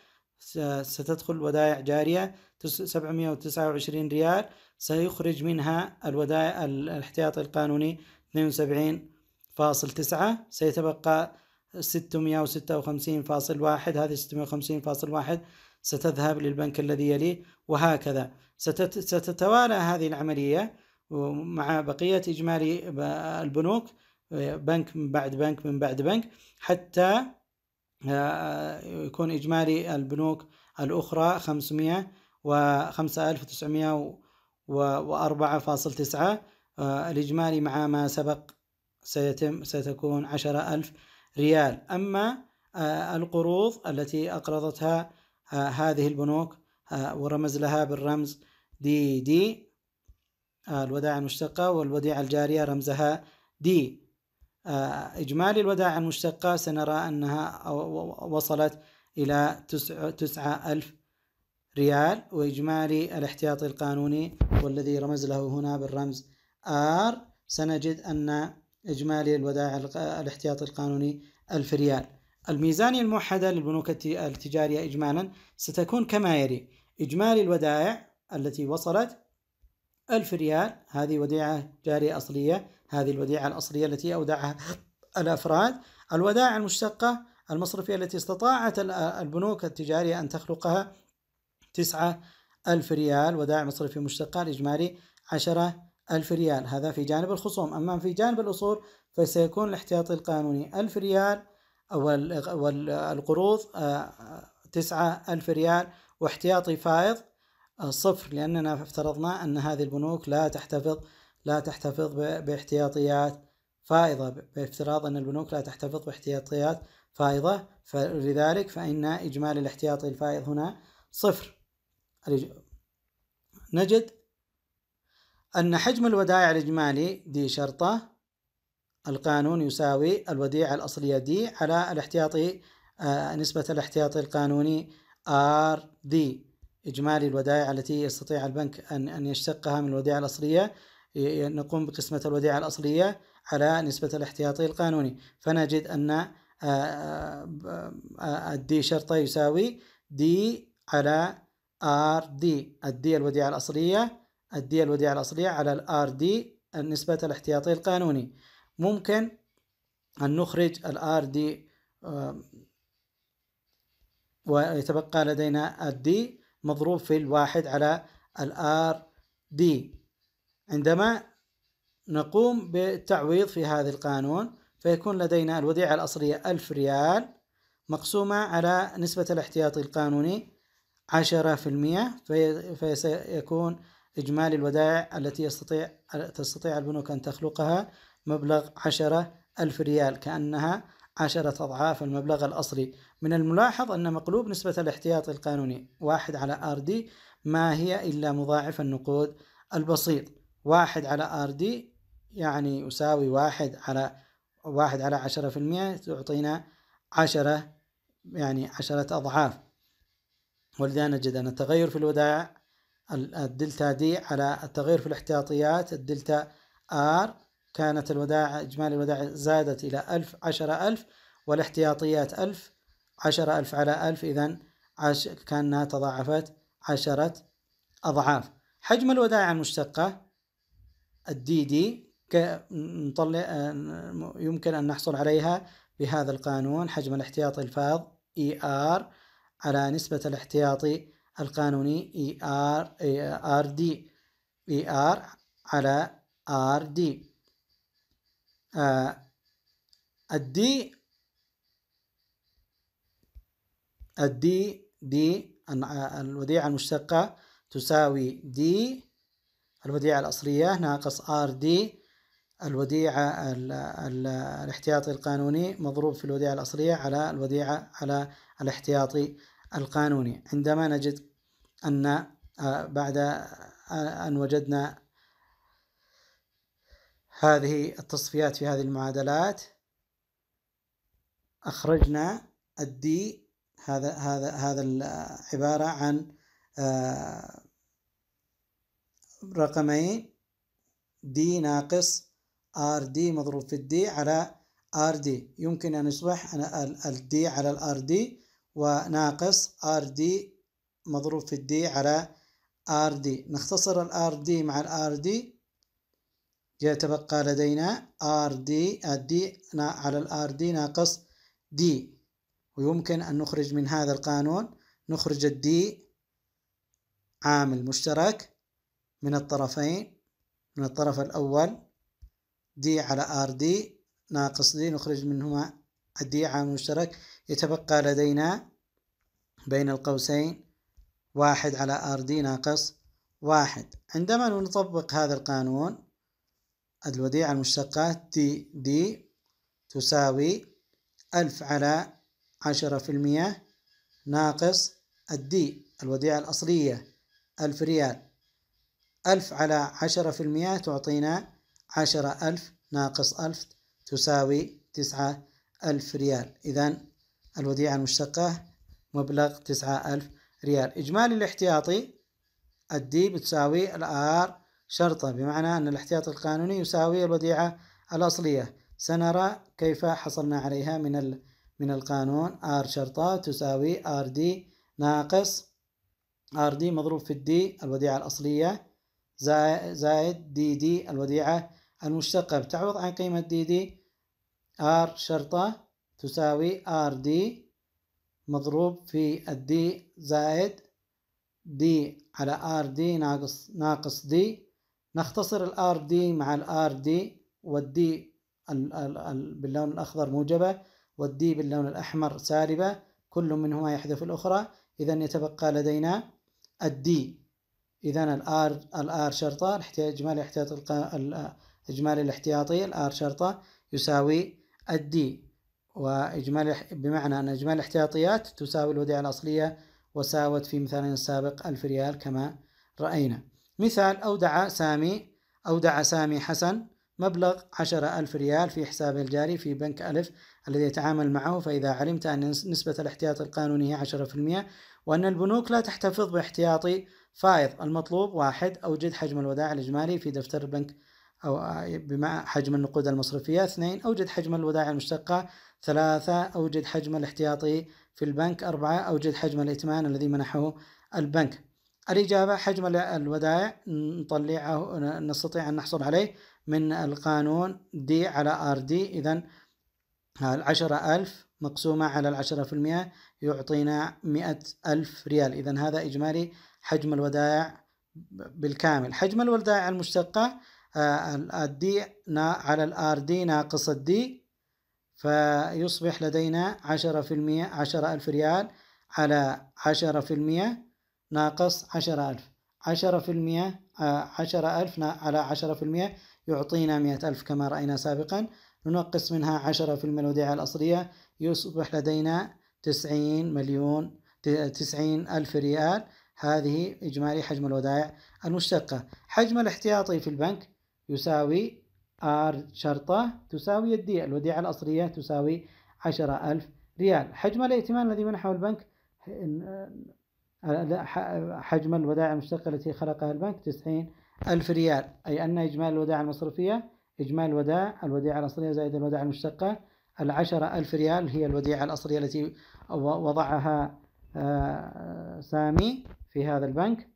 ستدخل ودائع جارية 729 ريال سيخرج منها الودائع الاحتياطي القانوني 72.9 سيتبقى 656.1 هذه 650.1 ستذهب للبنك الذي يليه وهكذا ستتوالى هذه العملية مع بقية إجمالي البنوك بنك من بعد بنك من بعد بنك حتى آه، يكون إجمالي البنوك الأخرى خمسمية وخمسة ألف وتسعمية وأربعة فاصل تسعة آه، الإجمالي مع ما سبق سيتم ستكون عشرة ألف ريال أما آه، القروض التي أقرضتها هذه البنوك ورمز لها بالرمز دي دي الودائع المشتقة والوديعة الجارية رمزها دي آه، إجمالي الودائع المشتقة سنرى أنها وصلت إلى تسعة ألف ريال وإجمالي الاحتياطي القانوني والذي رمز له هنا بالرمز R سنجد أن إجمالي الودائع الاحتياطي القانوني ألف ريال الميزانية الموحدة للبنوك التجارية إجمالا ستكون كما يلي إجمالي الودائع التي وصلت ألف ريال هذه وديعة جارية أصلية هذه الوديعة الأصلية التي أودعها الأفراد الودائع المشتقة المصرفية التي استطاعت البنوك التجارية أن تخلقها تسعة ألف ريال ودائع مصرفية مشتقة الإجمالي عشرة ألف ريال هذا في جانب الخصوم أما في جانب الأصول فسيكون الاحتياطي القانوني ألف ريال والقروض آه، تسعة ألف ريال واحتياطي فائض آه، صفر لأننا افترضنا أن هذه البنوك لا تحتفظ لا تحتفظ باحتياطيات فائضة بافتراض أن البنوك لا تحتفظ باحتياطيات فائضة فلذلك فإن إجمالي الاحتياطي الفائض هنا صفر نجد أن حجم الودائع الإجمالي دي شرطة القانون يساوي الوديعة الأصلية دي على الاحتياطي آه، نسبة الاحتياطي القانوني ار دي إجمالي الودائع التي يستطيع البنك أن أن يشتقها من الوديعة الأصلية نقوم بقسمة الوديعة الأصلية على نسبة الاحتياطي القانوني فنجد أن الدي آه، آه، آه، شرطة يساوي دي على ار دي الدي الوديعة الأصلية الدي الوديعة الأصلية على الار دي نسبة الاحتياطي القانوني ممكن أن نخرج الار دي ويتبقى لدينا الدي مضروب في الواحد على الار دي عندما نقوم بالتعويض في هذا القانون فيكون لدينا الوديعة الأصلية ألف ريال مقسومة على نسبة الاحتياطي القانوني عشرة في المية فسيكون إجمالي الودائع التي يستطيع تستطيع البنوك أن تخلقها مبلغ عشرة ألف ريال كأنها عشرة أضعاف المبلغ الأصلي من الملاحظ أن مقلوب نسبة الاحتياط القانوني واحد على آر دي ما هي إلا مضاعف النقود البسيط واحد على ار دي يعني يساوي واحد على واحد على عشرة في المئة تعطينا عشرة يعني عشرة أضعاف ولذا نجد أن التغير في الودائع الدلتا دي على التغير في الاحتياطيات الدلتا ار كانت الودائع إجمالي الودائع زادت إلى ألف عشرة ألف والاحتياطيات ألف عشرة ألف على ألف إذا عش كأنها تضاعفت عشرة أضعاف حجم الودائع المشتقة الدي دي نطلع يمكن أن نحصل عليها بهذا القانون حجم الاحتياطي الفاض اي e ار على نسبة الاحتياطي القانوني اي ار ار دي اي ار على ار آه، دي الدي الدي دي الوديعة المشتقة تساوي دي الوديعة الأصلية ناقص ار دي الوديعة الاحتياطي القانوني مضروب في الوديعة الأصلية على الوديعة على الاحتياطي القانوني عندما نجد أن آه، بعد آه، أن وجدنا هذه التصفيات في هذه المعادلات أخرجنا الدي هذا هذا هذا العبارة عن آه، رقمين دي ناقص ار دي مضروب في الدي على ار دي يمكن أن يصبح الدي على الار دي وناقص ار دي مضروب في الدي على ار دي نختصر الار دي مع الار دي يتبقى لدينا ار دي الدي على الار دي ناقص دي ويمكن أن نخرج من هذا القانون نخرج الدي عامل مشترك من الطرفين من الطرف الأول دي على ار دي ناقص دي نخرج منهما الدي عامل مشترك يتبقى لدينا بين القوسين واحد على ار دي ناقص واحد عندما نطبق هذا القانون الوديعة المشتقة دي دي تساوي ألف على عشرة في المية ناقص الدي الوديعة الأصلية ألف ريال ألف على عشرة في المئة تعطينا عشرة ألف ناقص ألف تساوي تسعة ألف ريال إذا الوديعة المشتقة مبلغ تسعة ألف ريال إجمالي الاحتياطي الدي بتساوي الآر شرطة بمعنى أن الاحتياطي القانوني يساوي الوديعة الأصلية سنرى كيف حصلنا عليها من ال من القانون آر شرطة تساوي آر دي ناقص آر دي مضروب في الدي الوديعة الأصلية زائد دي دي الوديعة المشتقة بتعوض عن قيمة دي دي ار شرطة تساوي ار دي مضروب في الدي زائد دي على ار دي ناقص ناقص دي نختصر الار دي مع الار دي والدي باللون الأخضر موجبة والدي باللون الأحمر سالبة كل منهما يحذف الأخرى إذا يتبقى لدينا الدي إذا الآر الآر شرطة إجمالي الاحتياط الاجمالي الاحتياطي الآر شرطة يساوي الدي وإجمالي بمعنى أن إجمالي الاحتياطيات تساوي الوديعة الأصلية وساوت في مثالنا السابق ألف ريال كما رأينا مثال أودع سامي أودع سامي حسن مبلغ عشرة ألف ريال في حسابه الجاري في بنك ألف الذي يتعامل معه فإذا علمت أن نسبة الاحتياط القانوني هي عشرة في المئة وأن البنوك لا تحتفظ باحتياطي فائض المطلوب واحد أوجد حجم الودائع الإجمالي في دفتر البنك أو بما حجم النقود المصرفية اثنين أوجد حجم الودائع المشتقة ثلاثة أوجد حجم الاحتياطي في البنك أربعة أوجد حجم الائتمان الذي منحه البنك الإجابة حجم الودائع نطلعه نستطيع أن نحصل عليه من القانون دي على آر دي إذا العشرة ألف مقسومة على العشرة في المئة يعطينا مئة ألف ريال إذا هذا إجمالي حجم الودائع بالكامل حجم الودائع المشتقة آه، الدي على الار دي ناقص الدي فيصبح لدينا عشرة في المية عشرة ألف ريال على عشرة في المية ناقص عشرة ألف عشرة في المية آه، عشرة ألف على عشرة في المية يعطينا مئة ألف كما رأينا سابقا ننقص منها عشرة في المية الوديعة الأصلية يصبح لدينا 90 مليون 90 ألف ريال هذه إجمالي حجم الودائع المشتقة حجم الاحتياطي في البنك يساوي R شرطة تساوي الدي الوديعة الأصلية تساوي عشرة ألف ريال حجم الائتمان الذي منحه البنك حجم الودائع المشتقة التي خلقها البنك تسعين ألف ريال أي أن إجمالي الودائع المصرفية إجمالي الودائع الوديعة الأصلية زائد الودائع المشتقة العشرة ألف ريال هي الوديعة الأصلية التي وضعها آه، سامي في هذا البنك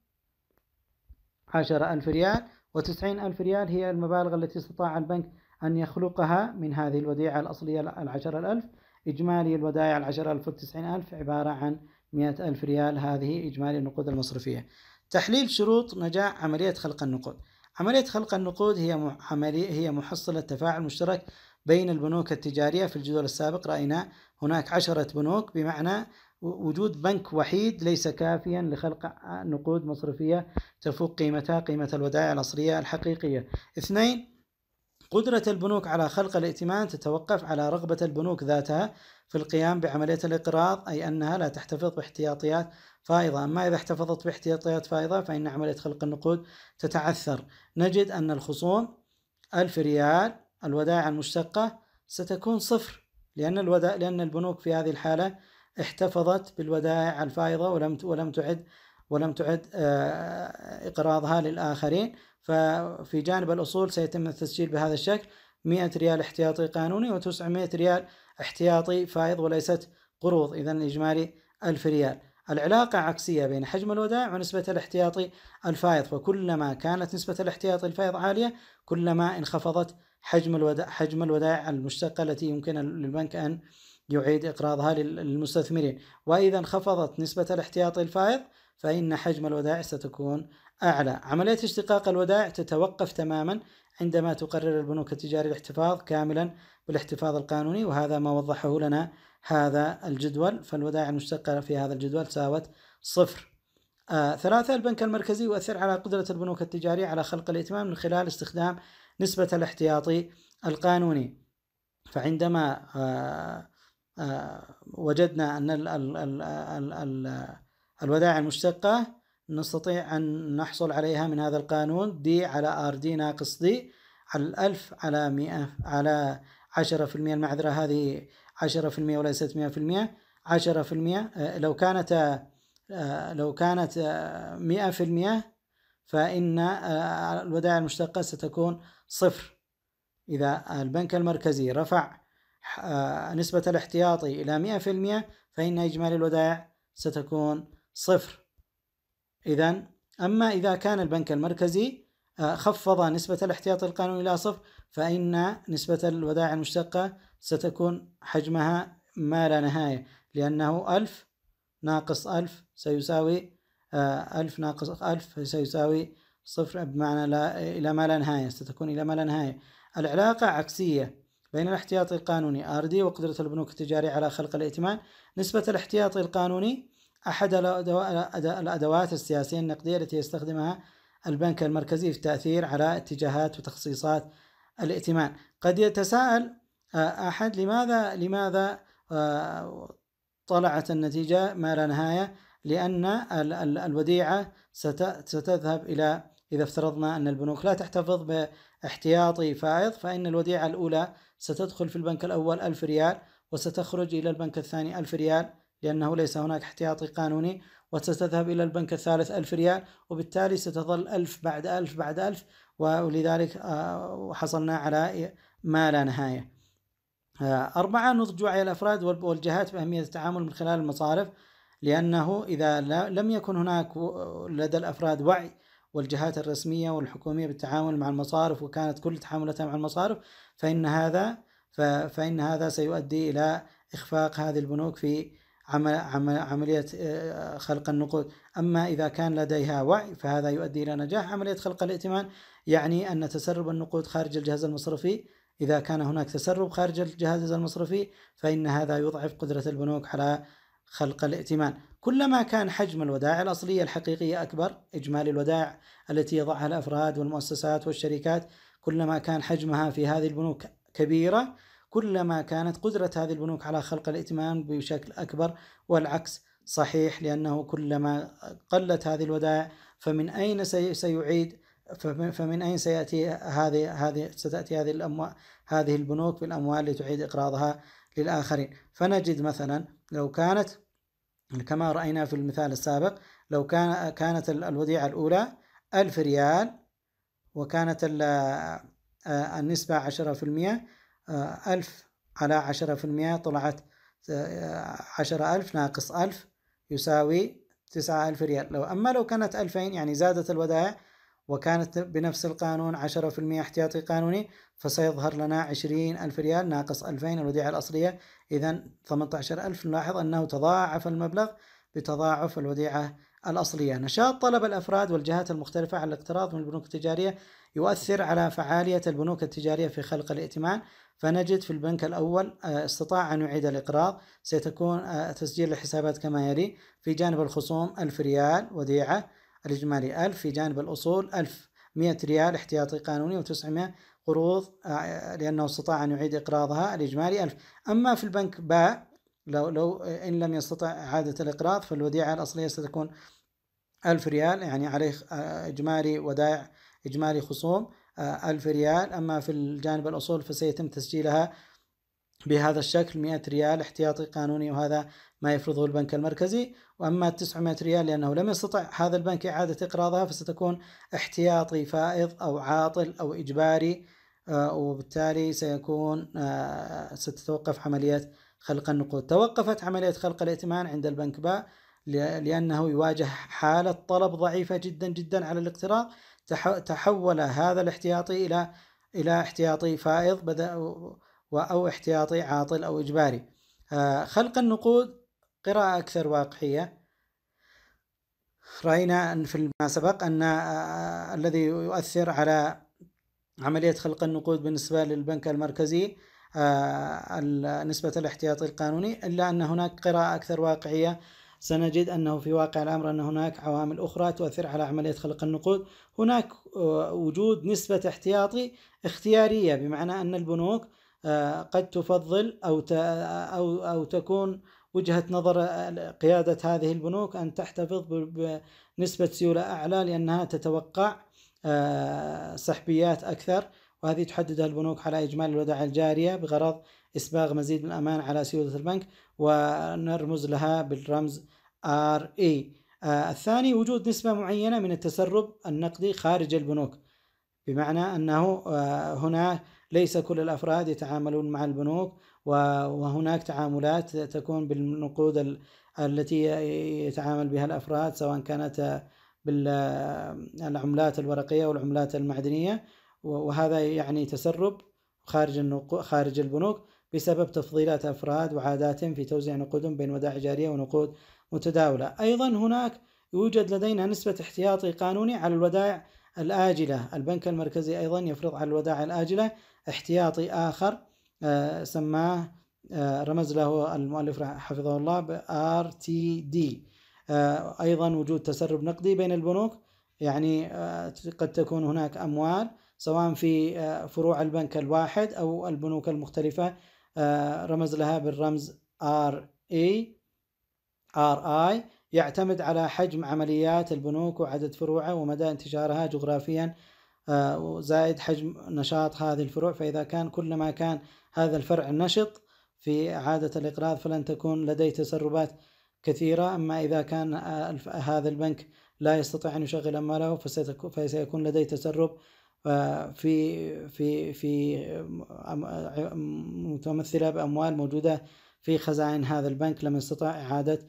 عشرة ألف ريال وتسعين ألف ريال هي المبالغ التي استطاع البنك أن يخلقها من هذه الوديعة الأصلية العشرة ألف إجمالي الودائع العشرة ألف وتسعين ألف عبارة عن مئة ألف ريال هذه إجمالي النقود المصرفية تحليل شروط نجاح عملية خلق النقود عملية خلق النقود هي عملية هي محصلة تفاعل مشترك بين البنوك التجارية في الجدول السابق رأينا هناك عشرة بنوك بمعنى وجود بنك وحيد ليس كافيا لخلق نقود مصرفية تفوق قيمتها قيمة الودائع العصرية الحقيقية اثنين قدرة البنوك على خلق الائتمان تتوقف على رغبة البنوك ذاتها في القيام بعملية الإقراض أي أنها لا تحتفظ باحتياطيات فائضة أما إذا احتفظت باحتياطيات فائضة فإن عملية خلق النقود تتعثر نجد أن الخصوم ألف ريال الودائع المشتقة ستكون صفر لأن الودائع لأن البنوك في هذه الحالة احتفظت بالودائع الفائضة ولم ولم تعد ولم تعد آه، إقراضها للآخرين ففي جانب الأصول سيتم التسجيل بهذا الشكل 100 ريال احتياطي قانوني و900 ريال احتياطي فائض وليست قروض إذا الإجمالي 1000 ريال العلاقة عكسية بين حجم الودائع ونسبة الاحتياطي الفائض فكلما كانت نسبة الاحتياطي الفائض عالية كلما انخفضت حجم الودائع حجم الودائع المشتقة التي يمكن للبنك أن يعيد إقراضها للمستثمرين وإذا انخفضت نسبة الاحتياطي الفائض فإن حجم الودائع ستكون أعلى عملية اشتقاق الودائع تتوقف تماما عندما تقرر البنوك التجاري الاحتفاظ كاملا بالاحتفاظ القانوني وهذا ما وضحه لنا هذا الجدول فالودائع المشتقة في هذا الجدول ساوت صفر آه ثلاثة البنك المركزي يؤثر على قدرة البنوك التجارية على خلق الائتمان من خلال استخدام نسبة الاحتياطي القانوني فعندما آه، آه، وجدنا أن الودائع المشتقة نستطيع أن نحصل عليها من هذا القانون دي على ار دي ناقص دي على الألف على مئة على عشرة في المئة المعذرة هذه عشرة في المئة وليست مئة في المئة عشرة في المئة آه، لو كانت لو كانت مئة في المئة فإن الودائع المشتقة ستكون صفر إذا البنك المركزي رفع آه، نسبة الاحتياطي إلى مئة في المئة فإن إجمالي الودائع ستكون صفر إذا أما إذا كان البنك المركزي آه، خفض نسبة الاحتياطي القانوني إلى صفر فإن نسبة الودائع المشتقة ستكون حجمها ما لا نهاية لأنه ألف ناقص ألف سيساوي آه، ألف ناقص ألف سيساوي صفر بمعنى لا إلى ما لا نهاية ستكون إلى ما لا نهاية العلاقة عكسية بين الاحتياطي القانوني آر دي وقدرة البنوك التجارية على خلق الائتمان نسبة الاحتياطي القانوني أحد الأدوات السياسية النقدية التي يستخدمها البنك المركزي في التأثير على اتجاهات وتخصيصات الائتمان قد يتساءل آه، أحد لماذا لماذا آه، طلعت النتيجة ما لا نهاية لأن الوديعة ستذهب إلى إذا افترضنا أن البنوك لا تحتفظ باحتياطي فائض فإن الوديعة الأولى ستدخل في البنك الأول ألف ريال وستخرج إلى البنك الثاني ألف ريال لأنه ليس هناك احتياطي قانوني وستذهب إلى البنك الثالث ألف ريال وبالتالي ستظل ألف بعد ألف بعد ألف ولذلك آه، حصلنا على ما لا نهاية آه، أربعة نضج وعي الأفراد والجهات بأهمية التعامل من خلال المصارف لأنه إذا لم يكن هناك لدى الأفراد وعي والجهات الرسمية والحكومية بالتعامل مع المصارف وكانت كل تحاملاتها مع المصارف فإن هذا فإن هذا سيؤدي إلى إخفاق هذه البنوك في عمل عملية آه، خلق النقود أما إذا كان لديها وعي فهذا يؤدي إلى نجاح عملية خلق الائتمان يعني أن تسرب النقود خارج الجهاز المصرفي إذا كان هناك تسرب خارج الجهاز المصرفي فإن هذا يضعف قدرة البنوك على خلق الائتمان كلما كان حجم الودائع الأصلية الحقيقية أكبر إجمالي الودائع التي يضعها الأفراد والمؤسسات والشركات كلما كان حجمها في هذه البنوك كبيرة كلما كانت قدرة هذه البنوك على خلق الائتمان بشكل أكبر والعكس صحيح لأنه كلما قلت هذه الودائع فمن أين سيعيد فمن أين سيأتي هذه هذه ستأتي هذه الأموال هذه البنوك بالأموال لتعيد إقراضها للآخرين فنجد مثلا لو كانت كما رأينا في المثال السابق لو كان كانت الوديعة الأولى ألف ريال وكانت آه، النسبة عشرة في المية آه، ألف على عشرة في المية طلعت آه، عشرة ألف ناقص ألف يساوي تسعة ألف ريال لو أما لو كانت ألفين يعني زادت الودائع وكانت بنفس القانون 10% احتياطي قانوني فسيظهر لنا 20 ألف ريال ناقص 2000 الوديعة الأصلية إذا 18 ألف نلاحظ أنه تضاعف المبلغ بتضاعف الوديعة الأصلية نشاط طلب الأفراد والجهات المختلفة على الاقتراض من البنوك التجارية يؤثر على فعالية البنوك التجارية في خلق الائتمان فنجد في البنك الأول آه، استطاع أن يعيد الإقراض سيتكون آه، تسجيل الحسابات كما يلي في جانب الخصوم 1000 ريال وديعة الإجمالي 1000 في جانب الأصول 1000 100 ريال احتياطي قانوني و900 قروض آه، لأنه استطاع أن يعيد إقراضها الإجمالي 1000 أما في البنك باء لو لو إن لم يستطع إعادة الإقراض فالوديعة الأصلية ستكون 1000 ريال يعني عليه آه، إجمالي ودائع إجمالي خصوم 1000 آه، ريال أما في الجانب الأصول فسيتم تسجيلها بهذا الشكل 100 ريال احتياطي قانوني وهذا ما يفرضه البنك المركزي وأما 900 ريال لأنه لم يستطع هذا البنك إعادة إقراضها فستكون احتياطي فائض أو عاطل أو إجباري آه، وبالتالي سيكون آه، ستتوقف عملية خلق النقود توقفت عملية خلق الائتمان عند البنك باء لأنه يواجه حالة طلب ضعيفة جدا جدا على الاقتراض تحول هذا الاحتياطي إلى إلى احتياطي فائض بدأ أو احتياطي عاطل أو إجباري آه، خلق النقود قراءة أكثر واقعية رأينا أن في ما سبق أن آه، آه، الذي يؤثر على عملية خلق النقود بالنسبة للبنك المركزي آه، نسبة الاحتياطي القانوني إلا أن هناك قراءة أكثر واقعية سنجد أنه في واقع الأمر أن هناك عوامل أخرى تؤثر على عملية خلق النقود هناك وجود نسبة احتياطي اختيارية بمعنى أن البنوك قد تفضل أو أو أو تكون وجهة نظر آه، قيادة هذه البنوك أن تحتفظ بنسبة سيولة أعلى لأنها تتوقع آه، سحبيات أكثر وهذه تحددها البنوك على إجمالي الودع الجارية بغرض إسباغ مزيد من الأمان على سيولة البنك ونرمز لها بالرمز RE آه، الثاني وجود نسبة معينة من التسرب النقدي خارج البنوك بمعنى أنه هنا ليس كل الأفراد يتعاملون مع البنوك وهناك تعاملات تكون بالنقود التي يتعامل بها الأفراد سواء كانت بالعملات الورقية والعملات المعدنية وهذا يعني تسرب خارج خارج البنوك بسبب تفضيلات أفراد وعاداتهم في توزيع نقودهم بين ودائع جارية ونقود متداولة أيضا هناك يوجد لدينا نسبة احتياطي قانوني على الودائع الآجلة البنك المركزي أيضا يفرض على الودائع الآجلة احتياطي آخر آه، سماه آه، رمز له المؤلف حفظه الله ب RTD آه، أيضا وجود تسرب نقدي بين البنوك يعني قد تكون هناك أموال سواء في فروع البنك الواحد أو البنوك المختلفة رمز لها بالرمز RA RI يعتمد على حجم عمليات البنوك وعدد فروعها ومدى انتشارها جغرافيا زائد حجم نشاط هذه الفروع فإذا كان كلما كان هذا الفرع نشط في عادة الإقراض فلن تكون لديه تسربات كثيرة أما إذا كان هذا البنك لا يستطيع أن يشغل أمواله فسيكون لديه تسرب آه، في في في متمثلة بأموال موجودة في خزائن هذا البنك لم يستطع إعادة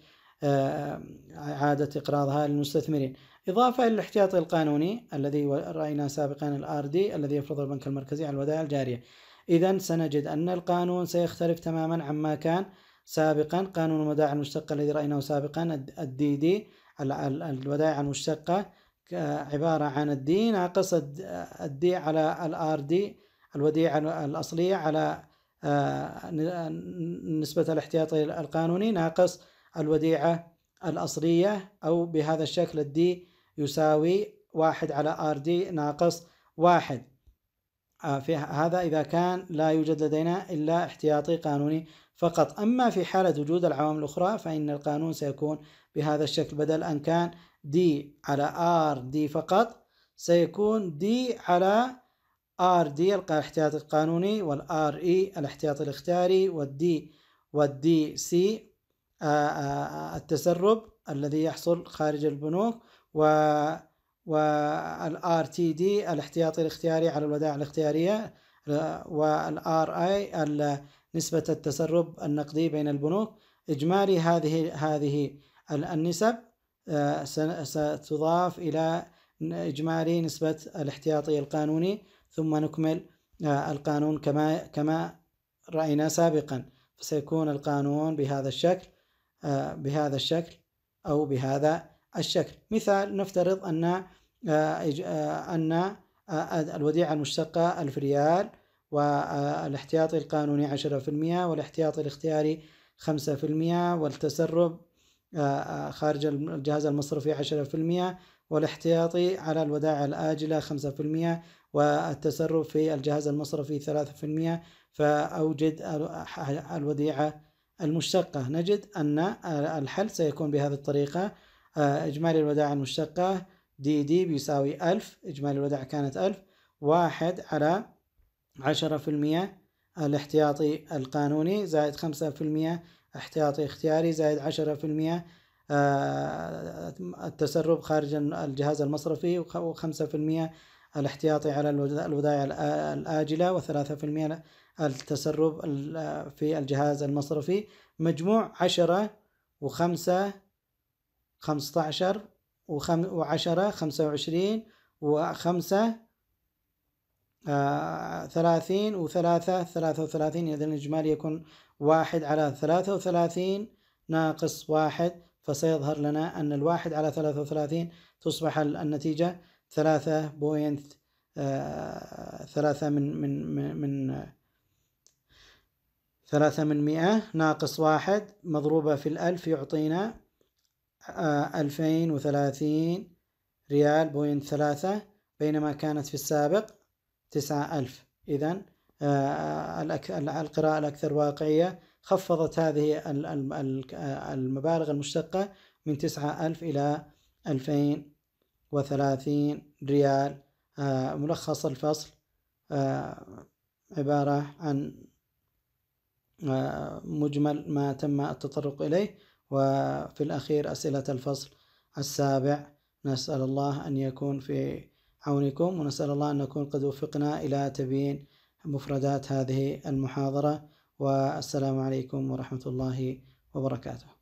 آه، إعادة إقراضها للمستثمرين إضافة إلى الاحتياطي القانوني الذي رأيناه سابقا الآر دي الذي يفرضه البنك المركزي على الودائع الجارية إذا سنجد أن القانون سيختلف تماما عما كان سابقا قانون الودائع المشتقة الذي رأيناه سابقا الدي دي الودائع المشتقة عبارة عن الدي ناقص الدي على الآر دي الوديعة الأصلية على آه، نسبة الاحتياطي القانوني ناقص الوديعة الأصلية أو بهذا الشكل الدي يساوي واحد على ار دي ناقص واحد آه، في هذا إذا كان لا يوجد لدينا إلا احتياطي قانوني فقط أما في حالة وجود العوامل الأخرى فإن القانون سيكون بهذا الشكل بدل أن كان دي على ار دي فقط سيكون دي على ار دي الاحتياطي القانوني والار اي الاحتياطي الاختياري والدي والدي سي آه، آه، التسرب الذي يحصل خارج البنوك و والار تي دي الاحتياطي الاختياري على الودائع الاختياريه والار اي نسبه التسرب النقدي بين البنوك اجمالي هذه هذه النسب آه، ستضاف الى اجمالي نسبه الاحتياطي القانوني ثم نكمل آه، القانون كما كما راينا سابقا فسيكون القانون بهذا الشكل آه، بهذا الشكل او بهذا الشكل مثال نفترض أن آه، آه، أن آه، الوديعة المشتقة ألف ريال والاحتياطي القانوني عشرة في المية والاحتياطي الاختياري خمسة في المية والتسرب خارج الجهاز المصرفي عشرة في المية والاحتياطي على الودائع الآجلة خمسة في المية والتسرب في الجهاز المصرفي ثلاثة في المية فأوجد الوديعة المشتقة نجد أن الحل سيكون بهذه الطريقة آه، إجمالي الودائع المشتقة دي دي بيساوي ألف إجمالي الودائع كانت ألف واحد على عشرة في المية الاحتياطي القانوني زائد خمسة في المية احتياطي اختياري زائد عشرة في المية آه، التسرب خارج الجهاز المصرفي وخمسة في المية الاحتياطي على الودائع الآجلة وثلاثة في المية التسرب في الجهاز المصرفي مجموع عشرة وخمسة 15 وعشرة خمسة وعشرين وخمسة آه، ثلاثين وثلاثة ثلاثة وثلاثين إذا الإجمالي يكون واحد على ثلاثة وثلاثين ناقص واحد فسيظهر لنا أن الواحد على ثلاثة وثلاثين تصبح النتيجة ثلاثة بوينت آه، ثلاثة من من من, من ثلاثة من مئة ناقص واحد مضروبة في الألف يعطينا ألفين وثلاثين ريال بوينت ثلاثة بينما كانت في السابق تسعة ألف إذا آه، القراءة الأكثر واقعية خفضت هذه المبالغ المشتقة من تسعة ألف إلى ألفين وثلاثين ريال آه، ملخص الفصل آه، عبارة عن مجمل ما تم التطرق إليه وفي الأخير أسئلة الفصل السابع نسأل الله أن يكون في عونكم ونسأل الله أن نكون قد وفقنا إلى تبيين مفردات هذه المحاضرة والسلام عليكم ورحمة الله وبركاته